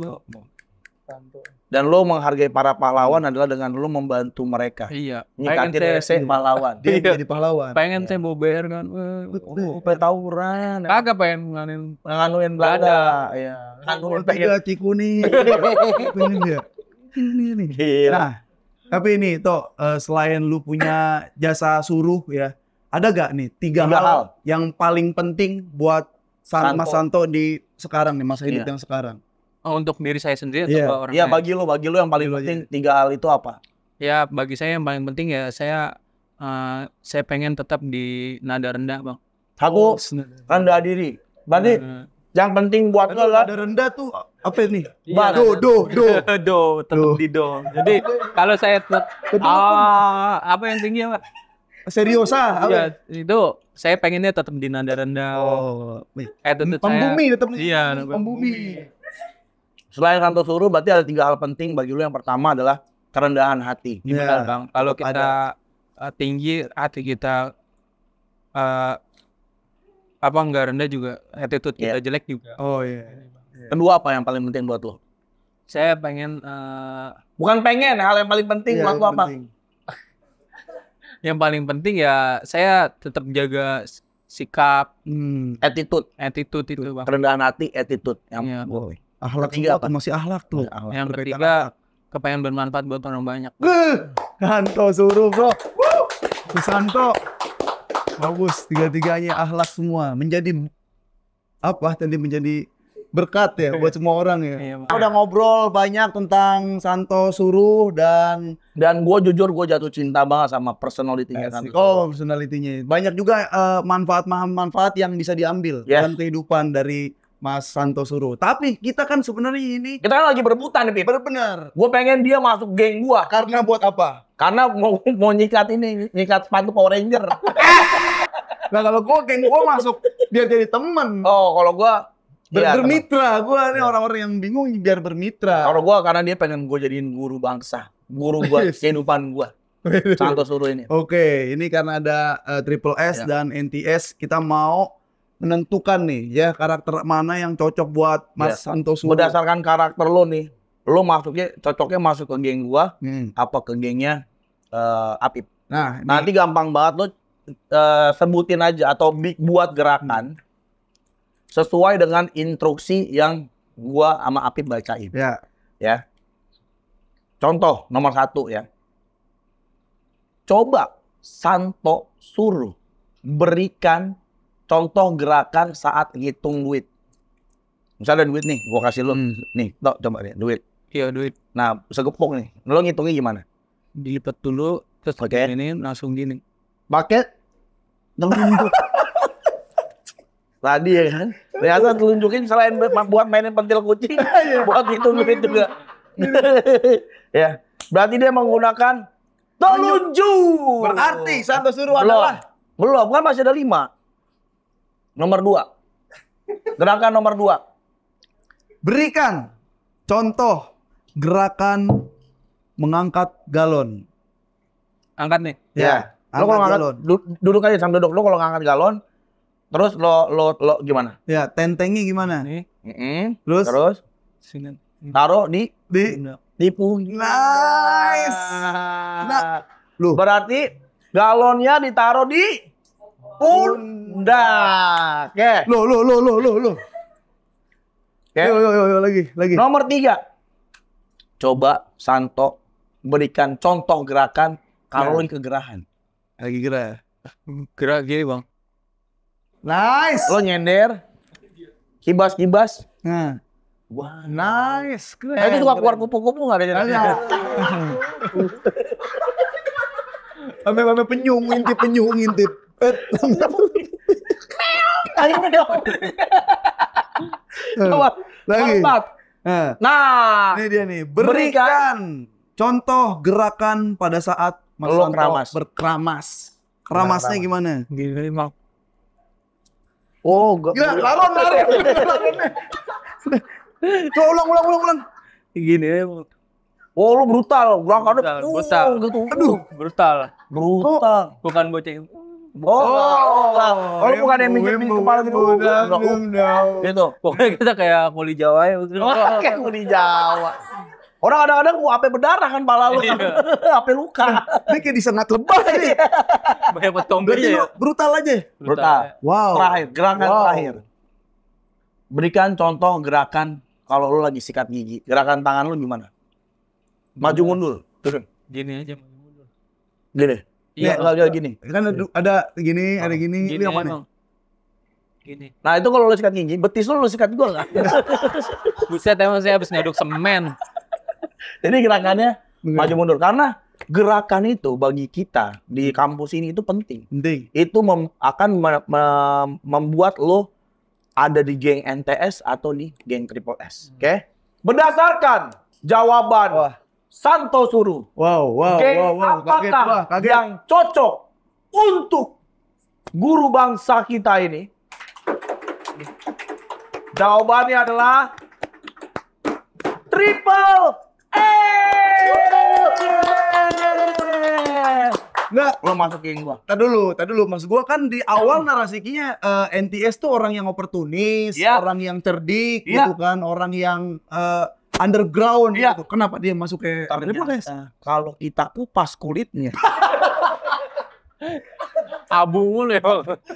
dan lo menghargai para pahlawan hmm. adalah dengan lo membantu mereka iya pengen saya pahlawan dia iya. jadi pahlawan pengen saya mau bayar kan oh, oh petauran kagak pengen nganin nganuin belanda ya nganuin pengen hati kuning pengen dia ini nih nah tapi ini toh eh, uh, selain lu punya jasa suruh ya, ada gak nih tiga, tiga hal, hal yang paling penting buat San Santo. Mas Santo di sekarang nih masa iya. hidup yeah. yang sekarang? Oh, untuk diri saya sendiri yeah. atau iya. orang Iya, yeah, bagi lo, bagi lo yang paling bagi penting aja. tiga hal itu apa? Ya, bagi saya yang paling penting ya saya uh, saya pengen tetap di nada rendah, Bang. Aku oh, kan rendah diri. Berarti uh, yang penting buat lo lah. Ada rendah tuh apa ini? Iya, do, do, do, do, tetap di do. Jadi kalau saya tetap, oh, ah, apa yang tinggi ya, Pak? Seriosa, ah, apa? Ya, itu saya pengennya tetap di nada rendah. Oh, eh, tetap pembumi, saya, tetap iya, pembumi. Selain kantor suruh, berarti ada tiga hal penting bagi lu. Yang pertama adalah kerendahan hati. Iya. Bang? Kalau kita ada. Eh, tinggi, hati kita uh, apa enggak rendah juga attitude kita iya. jelek juga. Oh iya. Yeah. Kedua apa yang paling penting buat lo? Saya pengen uh, bukan pengen hal yang paling penting yeah, buat lo apa? yang paling penting ya saya tetap jaga sikap, hmm. attitude, attitude itu bang. Kerendahan hati, attitude yang yeah. Iya. oh. Ahlak ketiga apa? masih ahlak tuh. Ahlak. Yang ketiga ahlak. kepengen bermanfaat buat orang banyak. Santo suruh bro. Susanto bagus tiga-tiganya ahlak semua menjadi apa tadi menjadi berkat ya buat semua orang ya. Iya, udah ngobrol banyak tentang Santo Suruh dan dan gue jujur gue jatuh cinta banget sama personalitinya Santo. Oh personalitinya banyak juga uh, manfaat manfaat yang bisa diambil yes. dalam kehidupan dari Mas Santo Suruh. Tapi kita kan sebenarnya ini kita kan lagi berebutan nih, Pip. Benar. Gue pengen dia masuk geng gue Karena buat apa? Karena mau mau nyikat ini, nyikat sepatu Power Ranger. nah kalau gue kayak gue masuk biar jadi temen. Oh kalau gue Ber iya, bermitra, gue ini iya. orang-orang yang bingung biar bermitra. Kalau gue karena dia pengen gue jadiin guru bangsa, guru gue kehidupan gue. Santo suruh ini. Oke, ini karena ada uh, Triple S iya. dan NTS, kita mau menentukan nih ya karakter mana yang cocok buat Mas ya. Santo Berdasarkan karakter lo nih, lo masuknya cocoknya masuk ke geng gua hmm. apa ke gengnya uh, Apip nah ini... nanti gampang banget lo uh, eh, sebutin aja atau buat gerakan sesuai dengan instruksi yang gua sama Apip bacain ya ya contoh nomor satu ya coba Santo suruh berikan contoh gerakan saat ngitung duit misalnya duit nih gua kasih lo hmm. nih toh, coba deh duit Iya duit. Nah segepok nih. Nah, lo ngitungnya gimana? Dilipat dulu terus pakai ini langsung gini. Pakai Tadi ya kan. Ternyata telunjukin selain buat mainin pentil kucing, iya. buat itu duit juga. ya. Berarti dia menggunakan telunjuk. Berarti Santo Suruh belum. adalah belum kan masih ada lima. Nomor dua. Gerakan nomor dua. Berikan contoh gerakan mengangkat galon. Angkat nih. Ya. ya. Angkat lo kalau ngangkat galon. Du duduk aja sambil duduk. Lo kalau ngangkat galon terus lo lo lo gimana? Ya, tentengi gimana? Nih. Mm -hmm. Terus terus sini. Taruh di di di punggung. Nice. Ah. Nah, lu. Berarti galonnya ditaruh di pundak. Oke. Okay. Lo lo lo lo lo lo. Okay. Yo, yo, yo, yo, lagi, lagi. Nomor tiga coba Santo berikan contoh gerakan kalau ya. nah. kegerahan. Lagi gerah. Ya? Gerah gini bang. Nice. Lo nyender. Kibas kibas. Nah. Wah. Wow. Nice. Keren. Nah, itu suka keluar kupu-kupu nggak ada jalan. Ame-ame penyung ngintip penyung ngintip. Ayo dong. Lagi. Lagi. Eh, nah, ini dia nih. Berikan, berikan contoh gerakan pada saat Mas Lo keramas. berkeramas. Nah, Keramasnya gimana? Gini, mau Oh, gak Gila, lalu lari. Coba ulang, ulang, ulang, ulang. Gini, eh, Oh lu brutal, gerakannya brutal, brutal. Uh, gitu. Aduh, brutal. Brutal. Bukan bocah. Oh, oh, oh, oh, lu bukan yang minjemin kepala gitu. Gitu. Pokoknya kita kayak kuli Jawa ya. Oh, kayak kuli Jawa. Orang kadang-kadang gua apa berdarah kan pala lu. Iya. apa luka. Ini kayak disengat lebah nih. Kayak potong ya. Brutal aja. Brutal. Wow. Terakhir, gerakan wow. terakhir. Berikan contoh gerakan kalau lu lagi sikat gigi. Gerakan tangan lu gimana? Maju mundur. Turun. Gini aja maju mundur. Gini. Iya, kalau dia gini. Kan ada, iya. ada gini, ada oh, gini, gini ini yang mana? Gini. Nah itu kalau lo sikat gigi, betis lo lo sikat gue kan? nggak? Buset emang saya habis ngaduk semen. Jadi gerakannya maju mundur karena gerakan itu bagi kita di kampus ini itu penting. Penting. Itu mem akan me me membuat lo ada di geng NTS atau di geng Triple S. Hmm. Oke? Okay? Berdasarkan jawaban Wah. Santo Suru. Wow, wow, okay? wow, wow. Apakah kaget, wah, kaget. yang cocok untuk guru bangsa kita ini? Jawabannya adalah triple A. Enggak, lo masukin gua. Tadi dulu, tadi dulu Mas gua kan di awal narasinya uh, eh, NTS tuh orang yang oportunis, yeah. orang yang cerdik yeah. gitu kan, orang yang uh, underground iya. gitu. Kenapa dia masuk ke Ternyata, Kalau kita kupas kulitnya. Abu mulu ya.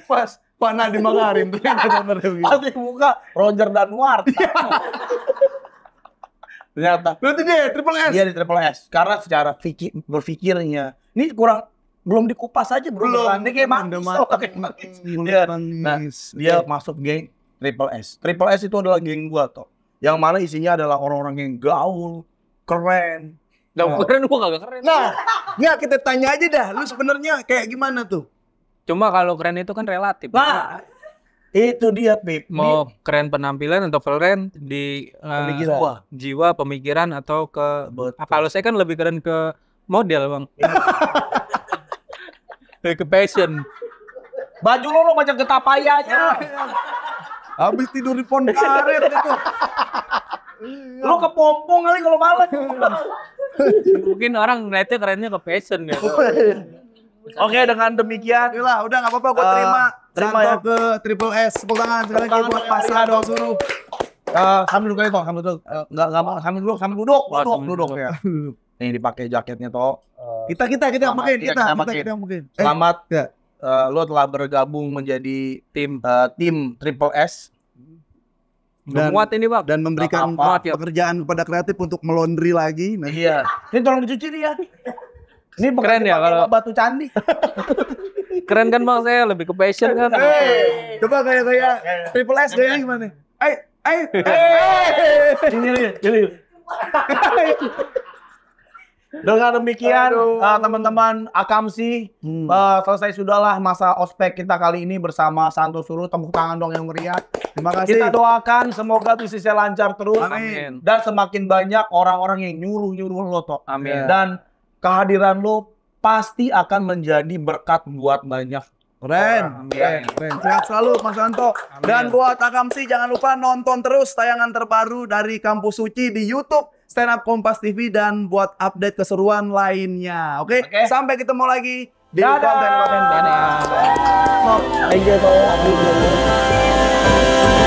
Pas panah di Makarim tuh yang benar gitu. Pasti buka Roger dan Ward. Iya. Ternyata. Berarti dia triple S. Iya di triple S. Karena secara fikir, berpikirnya ini kurang belum dikupas aja belum. belum. Ini kayak masuk. Kayak masuk. Dia, nah, dia masuk geng triple S. Triple S itu adalah geng gua toh yang mana isinya adalah orang-orang yang gaul, keren. Nah, nah. keren gua kagak keren. Nah, ya kita tanya aja dah, lu sebenarnya kayak gimana tuh? Cuma kalau keren itu kan relatif. Nah, kan? Itu dia Pip. Mau keren penampilan atau keren di uh, jiwa, pemikiran atau ke Betul. kalau saya kan lebih keren ke model, Bang. Iya. lebih ke passion. Baju lo lo macam getapaya aja. Ya. Habis tidur di pondok. karet itu. Lo iya. kepompong kali kalau malam. Mungkin orang ngeliatnya kerennya ke fashion ya. Oke okay, dengan demikian. Yalah, udah nggak apa-apa, gue eh, terima. Uh, terima ya. ke Triple S, tepuk tangan sekali lagi buat ya, dong suruh. Uh, duduk kok, kami duduk. Enggak eh, enggak mau, sambil duduk, sambil duduk, duduk, duduk ya. Ini dipakai jaketnya toh. Eh, kita kita kita pakai kita, iya, kita kita mungkin. Selamat. Uh, lo telah bergabung menjadi tim uh, tim Triple S dan muat ini pak dan memberikan apa, apa, pekerjaan kepada kreatif untuk melondri lagi nah. iya ini tolong dicuci nih ya ini keren ya kalau batu candi keren kan bang saya lebih ke passion kan hey, coba kayak kayak triple S kayak gimana ayo eh ini ini Dengan demikian uh, teman-teman Akamsi hmm. uh, selesai sudahlah masa ospek kita kali ini bersama Santo Suruh tepuk tangan dong yang meriah. Terima kasih. Kita doakan semoga bisnisnya lancar terus Amin. dan semakin banyak orang-orang yang nyuruh-nyuruh lo toh. Amin. Ya. Dan kehadiran lo pasti akan menjadi berkat buat banyak Keren, keren, keren. Sehat selalu Mas Santo. Amin. Dan buat Akamsi jangan lupa nonton terus tayangan terbaru dari Kampus Suci di YouTube stand up Kompas TV dan buat update keseruan lainnya. Oke, okay? okay. sampai ketemu lagi di konten-konten Dadah. Dadah. Dadah. Dadah. Dadah. Dadah.